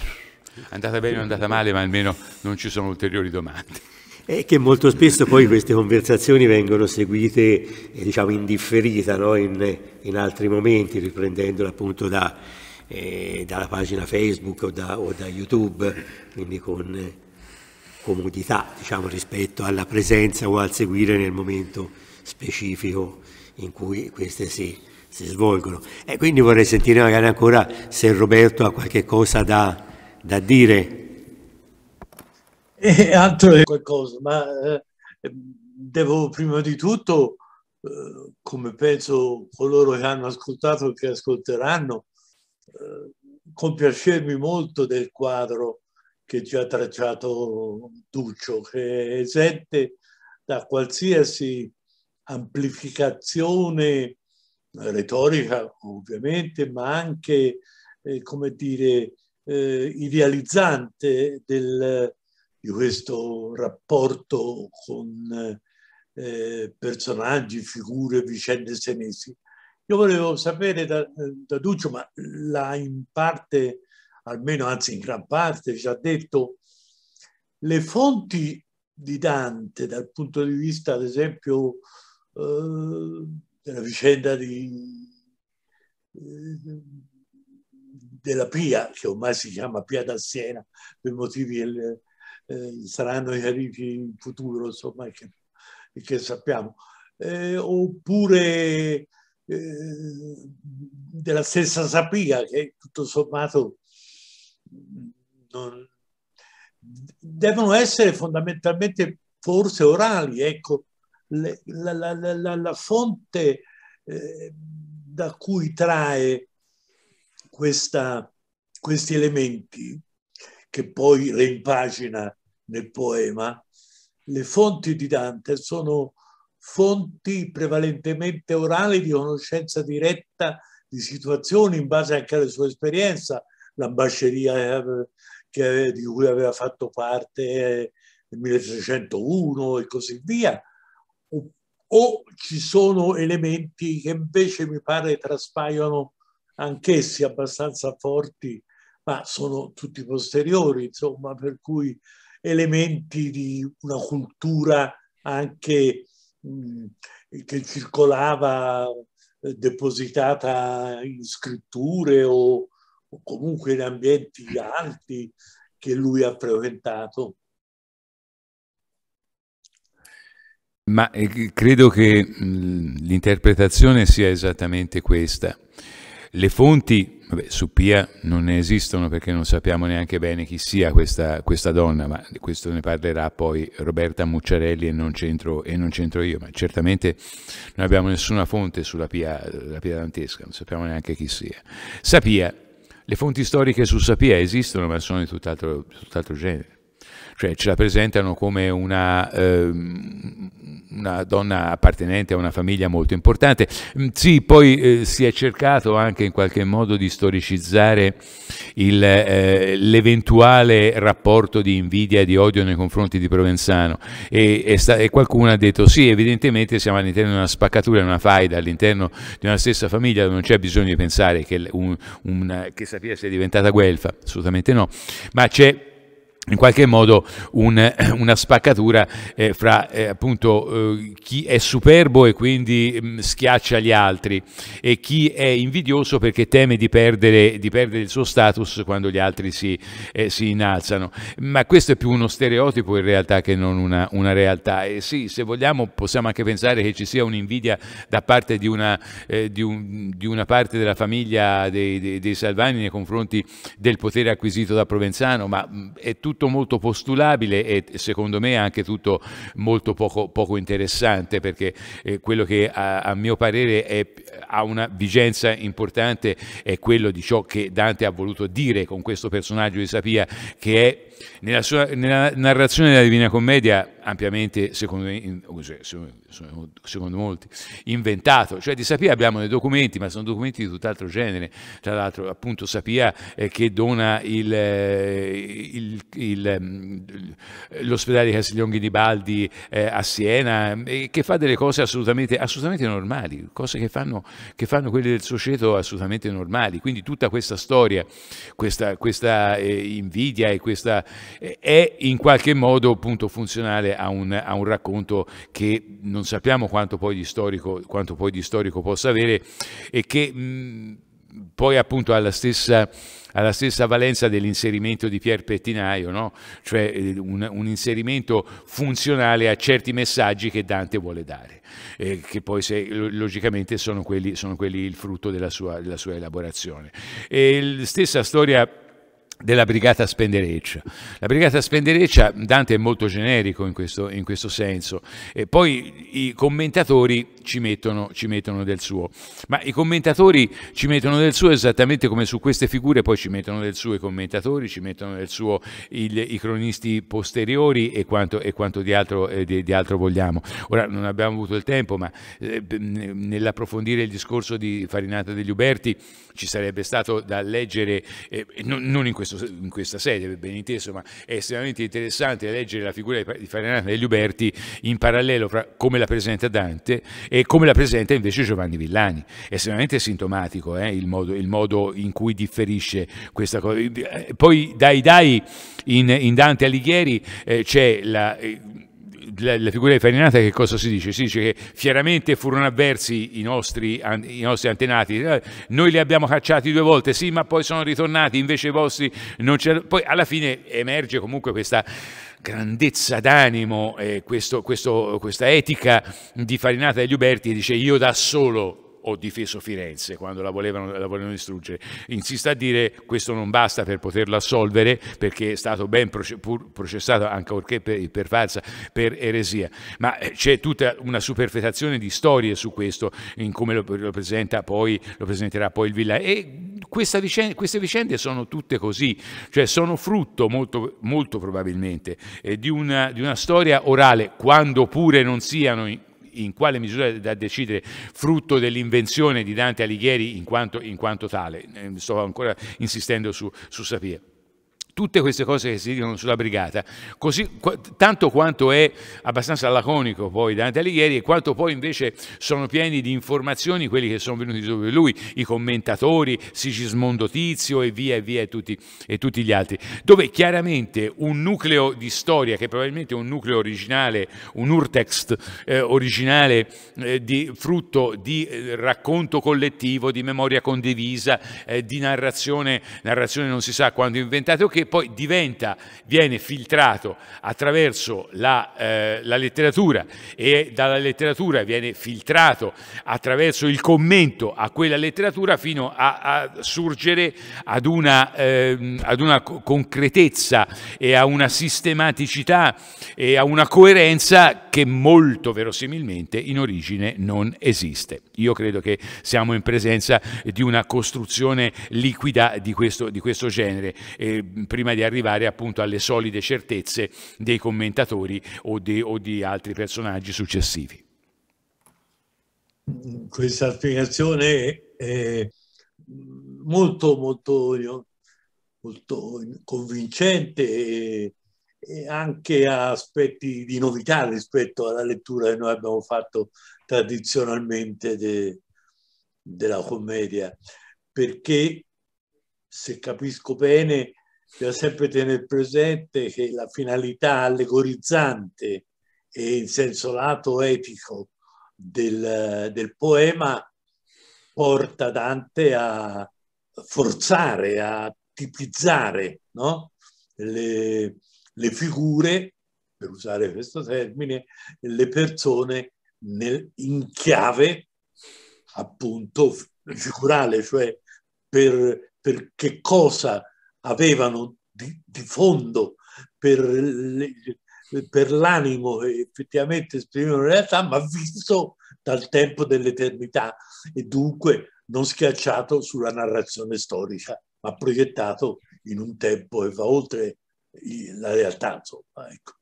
andata bene o andata male, ma almeno non ci sono ulteriori domande. E che molto spesso poi queste conversazioni vengono seguite eh, diciamo in differita no? in, in, altri momenti, riprendendole appunto da, eh, dalla pagina Facebook o da, o da YouTube, quindi con eh, comodità diciamo, rispetto alla presenza o al seguire nel momento specifico in cui queste si, si svolgono. E quindi vorrei sentire magari ancora se Roberto ha qualche cosa da da dire? E altro è qualcosa, ma eh, devo prima di tutto, eh, come penso coloro che hanno ascoltato e che ascolteranno, eh, compiacermi molto del quadro che ci ha tracciato Duccio, che è esente da qualsiasi amplificazione retorica ovviamente, ma anche, eh, come dire, eh, idealizzante del, di questo rapporto con eh, personaggi, figure, vicende senesi. Io volevo sapere da, da Duccio, ma l'ha in parte, almeno anzi in gran parte, già detto, le fonti di Dante dal punto di vista, ad esempio, eh, della vicenda di, eh, della PIA, che ormai si chiama PIA da Siena, per motivi che eh, eh, saranno chiariti in futuro, insomma, che, che sappiamo, eh, oppure eh, della stessa Sapia, che tutto sommato non, devono essere fondamentalmente forse orali, ecco, le, la, la, la, la, fonte eh, da cui trae questa, questi elementi che poi reimpagina nel poema, le fonti di Dante sono fonti prevalentemente orali di conoscenza diretta di situazioni in base anche alla sua esperienza, l'ambasceria eh, di cui aveva fatto parte nel 1301 e così via, o, o ci sono elementi che invece mi pare traspaiono anch'essi abbastanza forti, ma sono tutti posteriori, insomma, per cui elementi di una cultura anche mh, che circolava eh, depositata in scritture o, o comunque in ambienti alti che lui ha frequentato. Ma eh, credo che l'interpretazione sia esattamente questa. Le fonti, vabbè, su Pia non ne esistono perché non sappiamo neanche bene chi sia questa, questa donna, ma di questo ne parlerà poi Roberta Mucciarelli e non c'entro, io, ma certamente non abbiamo nessuna fonte sulla Pia, la Pia Dantesca, non sappiamo neanche chi sia. Sapia, le fonti storiche su Sapia esistono, ma sono di tutt'altro, tutt'altro genere cioè ce la presentano come una, eh, una donna appartenente a una famiglia molto importante. Mm, sì, poi eh, si è cercato anche in qualche modo di storicizzare il, eh, l'eventuale rapporto di invidia e di odio nei confronti di Provenzano e, e, sta, e qualcuno ha detto sì, evidentemente siamo all'interno di una spaccatura, di una faida, all'interno di una stessa famiglia dove non c'è bisogno di pensare che, un, una, che Safia sia diventata guelfa, assolutamente no, ma c'è in qualche modo un, eh, una spaccatura eh, fra eh, appunto eh, chi è superbo e quindi mh, mm, schiaccia gli altri e chi è invidioso perché teme di perdere, di perdere il suo status quando gli altri si, eh, si, innalzano. Ma questo è più uno stereotipo in realtà che non una, una, realtà. E sì, se vogliamo possiamo anche pensare che ci sia un'invidia da parte di una, eh, di un, di una, parte della famiglia dei, dei, dei Salvani nei confronti del potere acquisito da Provenzano, ma mm, è tutto tutto molto postulabile e secondo me anche tutto molto poco, poco interessante perché eh, quello che a, a mio parere è, ha una vigenza importante è quello di ciò che Dante ha voluto dire con questo personaggio di Sapia che è nella, sua, nella narrazione della Divina Commedia ampiamente, secondo, secondo, molti, inventato. Cioè di Sapia abbiamo dei documenti, ma sono documenti di tutt'altro genere. Tra l'altro appunto Sapia eh, che dona eh, mm, l'ospedale di Castiglion Ginibaldi eh, a Siena, e che fa delle cose assolutamente, assolutamente normali, cose che fanno, che fanno quelle del suo ceto assolutamente normali. Quindi tutta questa storia, questa, questa eh, invidia e questa, eh, è in qualche modo appunto funzionale a un, a un, racconto che non sappiamo quanto poi di storico, poi di storico possa avere e che mh, poi appunto alla stessa, alla stessa valenza dell'inserimento di Pier Pettinaio, no? cioè eh, un, un, inserimento funzionale a certi messaggi che Dante vuole dare, eh, che poi se, logicamente sono quelli, sono quelli, il frutto della sua, della sua elaborazione. E stessa storia della brigata spendereccia. La brigata spendereccia, Dante è molto generico in questo, in questo senso, e poi i commentatori ci mettono, ci mettono, del suo, ma i commentatori ci mettono del suo esattamente come su queste figure poi ci mettono del suo i commentatori, ci mettono del suo il, i cronisti posteriori e quanto, e quanto di, altro, eh, di, di, altro, vogliamo. Ora non abbiamo avuto il tempo, ma eh, nell'approfondire il discorso di Farinata degli Uberti ci sarebbe stato da leggere, eh, non, non in questo questo, in questa serie, ben inteso, ma è estremamente interessante leggere la figura di Farinata degli Uberti in parallelo fra come la presenta Dante e come la presenta invece Giovanni Villani. È estremamente sintomatico eh, il, modo, il, modo, in cui differisce questa cosa. Poi dai dai in, in Dante Alighieri eh, c'è la... Eh, la, la, figura di Farinata che cosa si dice? Si dice che fieramente furono avversi i nostri, an, i nostri antenati, eh, noi li abbiamo cacciati due volte, sì ma poi sono ritornati, invece i vostri non c'erano. Poi alla fine emerge comunque questa grandezza d'animo, eh, questa etica di Farinata e degli Uberti e dice io da solo ho difeso Firenze quando la volevano, la volevano distruggere. Insisto a dire che questo non basta per poterlo assolvere perché è stato ben processato, ancorché per, per farsa, per eresia. Ma eh, c'è tutta una superfetazione di storie su questo, in come lo, lo, poi, lo presenterà poi il Villa. E vicenda, queste vicende sono tutte così, cioè sono frutto molto, molto probabilmente eh, di, una, di una storia orale, quando pure non siano in, in quale misura da decidere frutto dell'invenzione di Dante Alighieri in quanto, in quanto tale. Eh, sto ancora insistendo su, su Sapir tutte queste cose che si dicono sulla brigata, Così, tanto quanto è abbastanza laconico poi Dante Alighieri e quanto poi invece sono pieni di informazioni quelli che sono venuti su di lui, i commentatori, Sigismondo Tizio e via e via e tutti, e tutti gli altri, dove chiaramente un nucleo di storia che è probabilmente è un nucleo originale, un urtext eh, originale eh, di, frutto di eh, racconto collettivo, di memoria condivisa, eh, di narrazione, narrazione non si sa quando inventata o che, poi diventa, viene filtrato attraverso la, eh, la letteratura e dalla letteratura viene filtrato attraverso il commento a quella letteratura fino a, a surgere ad una, eh, ad una concretezza e a una sistematicità e a una coerenza che molto verosimilmente in origine non esiste io credo che siamo in presenza di una costruzione liquida di questo, di questo genere, eh, prima di arrivare appunto alle solide certezze dei commentatori o di, o di altri personaggi successivi. Questa spiegazione è molto, molto, molto convincente e, anche a aspetti di novità rispetto alla lettura che noi abbiamo fatto tradizionalmente de, della commedia, perché se capisco bene bisogna sempre tenere presente che la finalità allegorizzante e in senso lato etico del, del poema porta Dante a forzare, a tipizzare no? le, le figure, per usare questo termine, le persone nel, in chiave appunto figurale, cioè per, per che cosa avevano di, di fondo per, le, per l'animo effettivamente esprimevano la realtà, ma visto dal tempo dell'eternità e dunque non schiacciato sulla narrazione storica, ma proiettato in un tempo che va oltre la realtà, insomma, ecco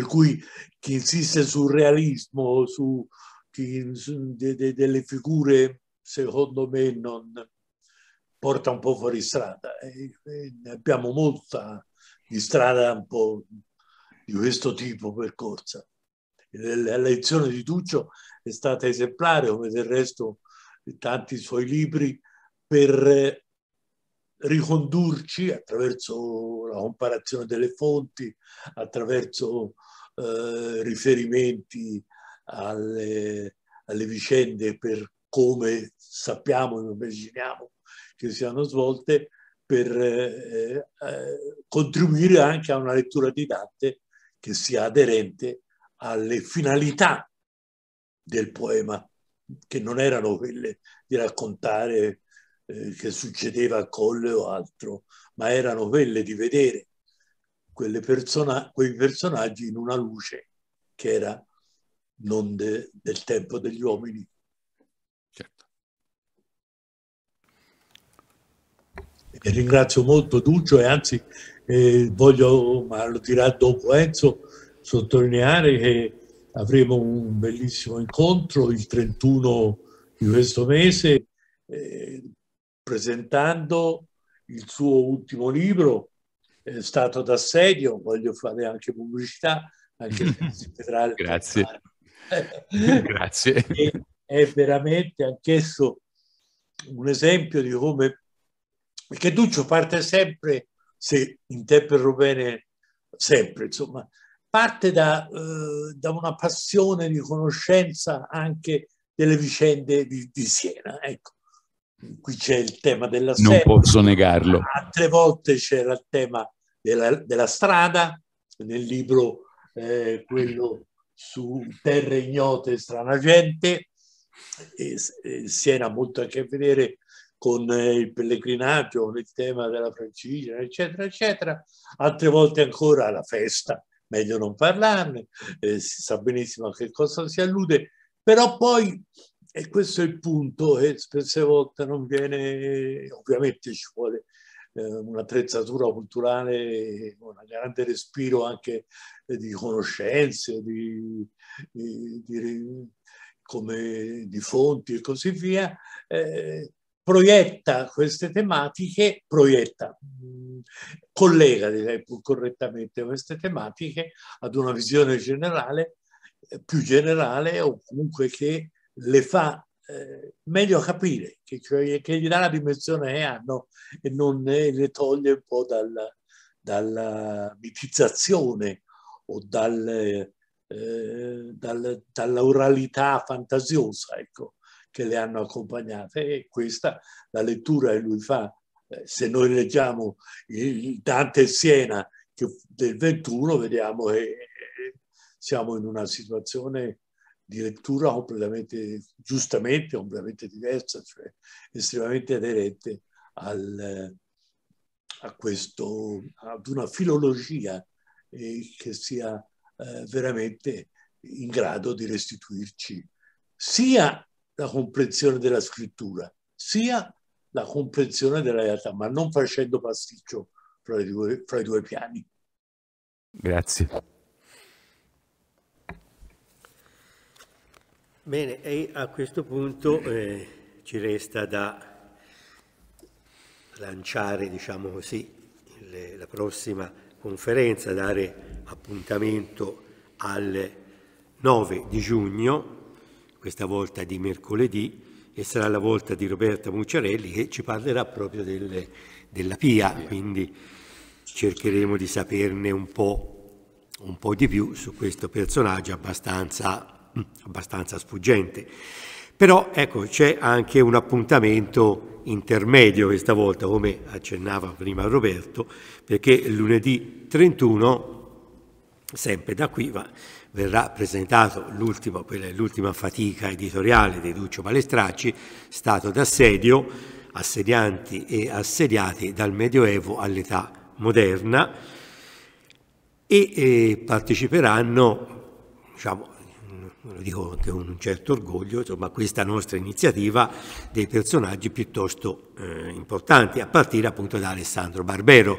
per cui chi insiste sul realismo, su, chi, su de, de, delle figure, secondo me, non porta un po' fuori strada. E, e ne abbiamo molta di strada un po' di questo tipo percorsa. La lezione di Tuccio è stata esemplare, come del resto tanti suoi libri, per ricondurci attraverso la comparazione delle fonti, attraverso eh, riferimenti alle, alle, vicende per come sappiamo e immaginiamo che siano svolte per eh, eh, contribuire anche a una lettura didatte che sia aderente alle finalità del poema, che non erano quelle di raccontare eh, che succedeva a Colle o altro, ma erano quelle di vedere persona, quei personaggi in una luce che era non de, del tempo degli uomini. Certo. E ringrazio molto Duccio e anzi eh, voglio, ma lo dirà dopo Enzo, sottolineare che avremo un bellissimo incontro il 31 di questo mese eh, presentando il suo ultimo libro stato d'assedio, voglio fare anche pubblicità, anche se si vedrà Grazie. Grazie. È, è veramente anch'esso un esempio di come... Perché Duccio parte sempre, se interpreto bene, sempre, insomma, parte da, eh, da una passione di conoscenza anche delle vicende di, di Siena. Ecco qui c'è il tema della Siena. Non posso negarlo. Altre volte c'era il tema della, della strada, nel libro eh, quello su terre ignote e strana gente, e, e Siena ha molto a che vedere con eh, il pellegrinaggio, con il tema della Francigena, eccetera, eccetera. Altre volte ancora la festa, meglio non parlarne, eh, si sa benissimo a che cosa si allude, però poi, e questo è il punto che eh, spesse volte non viene, ovviamente ci vuole eh, un'attrezzatura culturale, un grande respiro anche eh, di conoscenze, di, di, di, come, di fonti e così via, eh, proietta queste tematiche, proietta, mm, collega direi più correttamente queste tematiche ad una visione generale, eh, più generale o comunque che le fa eh, meglio capire, che, cioè, che, gli dà la dimensione che hanno e non ne, ne toglie un po' dalla, dalla mitizzazione o dal, eh, dal, dalla oralità fantasiosa ecco, che le hanno accompagnate. E questa la lettura che lui fa, eh, se noi leggiamo il Dante e Siena che, del 21, vediamo che eh, siamo in una situazione di lettura completamente, giustamente, completamente diversa, cioè estremamente aderente al, a questo, ad una filologia eh, che sia eh, veramente in grado di restituirci sia la comprensione della scrittura, sia la comprensione della realtà, ma non facendo pasticcio fra, due, fra i due piani. Grazie. Bene, e a questo punto eh, ci resta da lanciare, diciamo così, le, la prossima conferenza, dare appuntamento al 9 di giugno, questa volta di mercoledì, e sarà la volta di Roberta Mucciarelli che ci parlerà proprio del, della PIA, quindi cercheremo di saperne un po', un po' di più su questo personaggio abbastanza abbastanza sfuggente. Però ecco, c'è anche un appuntamento intermedio questa volta, come accennava prima Roberto, perché lunedì 31, sempre da qui, va, verrà presentato l'ultima, l'ultima fatica editoriale di Duccio Palestracci, stato d'assedio, assedianti e assediati dal Medioevo all'età moderna, e eh, parteciperanno diciamo, lo dico anche con un certo orgoglio, insomma, questa nostra iniziativa dei personaggi piuttosto eh, importanti, a partire appunto da Alessandro Barbero.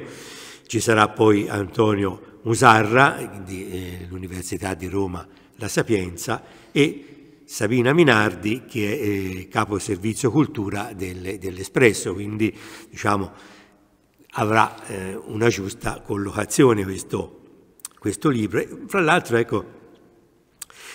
Ci sarà poi Antonio Musarra dell'Università eh, di Roma La Sapienza e Sabina Minardi che è eh, capo servizio cultura del, dell'Espresso, quindi diciamo, avrà eh, una giusta collocazione questo, questo libro. E, fra l'altro ecco,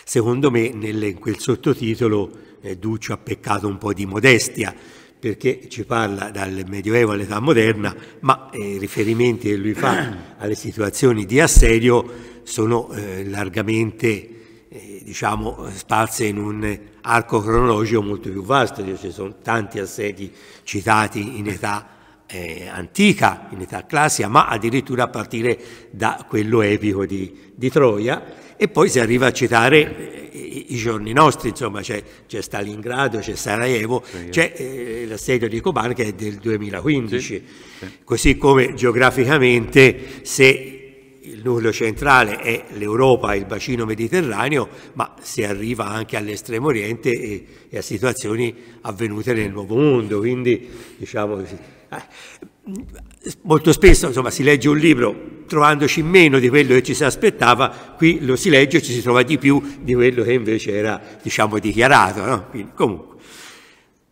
Secondo me nel, in quel sottotitolo eh, Duccio ha peccato un po' di modestia perché ci parla dal Medioevo all'età moderna, ma eh, i eh, riferimenti che lui fa alle situazioni di assedio sono eh, largamente eh, diciamo, spazia in un arco cronologico molto più vasto, ci sono tanti assedi citati in età eh, antica, in età classica, ma addirittura a partire da quello epico di, di Troia e poi si arriva a citare eh, i giorni nostri, insomma c'è, Stalingrado, c'è Sarajevo, c'è eh, l'assedio di Koban che è del 2015, sì, sì. così come geograficamente se il nucleo centrale è l'Europa, il bacino mediterraneo, ma si arriva anche all'estremo oriente e, e, a situazioni avvenute nel nuovo mondo, quindi diciamo... Eh, molto spesso insomma, si legge un libro trovandoci meno di quello che ci si aspettava, qui lo si legge e ci si trova di più di quello che invece era diciamo, dichiarato. No? Quindi, comunque.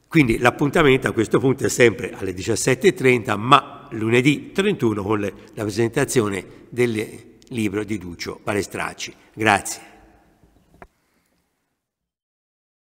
Quindi l'appuntamento a questo punto è sempre alle 17.30, ma lunedì 31 con la presentazione del libro di Duccio Palestracci. Grazie.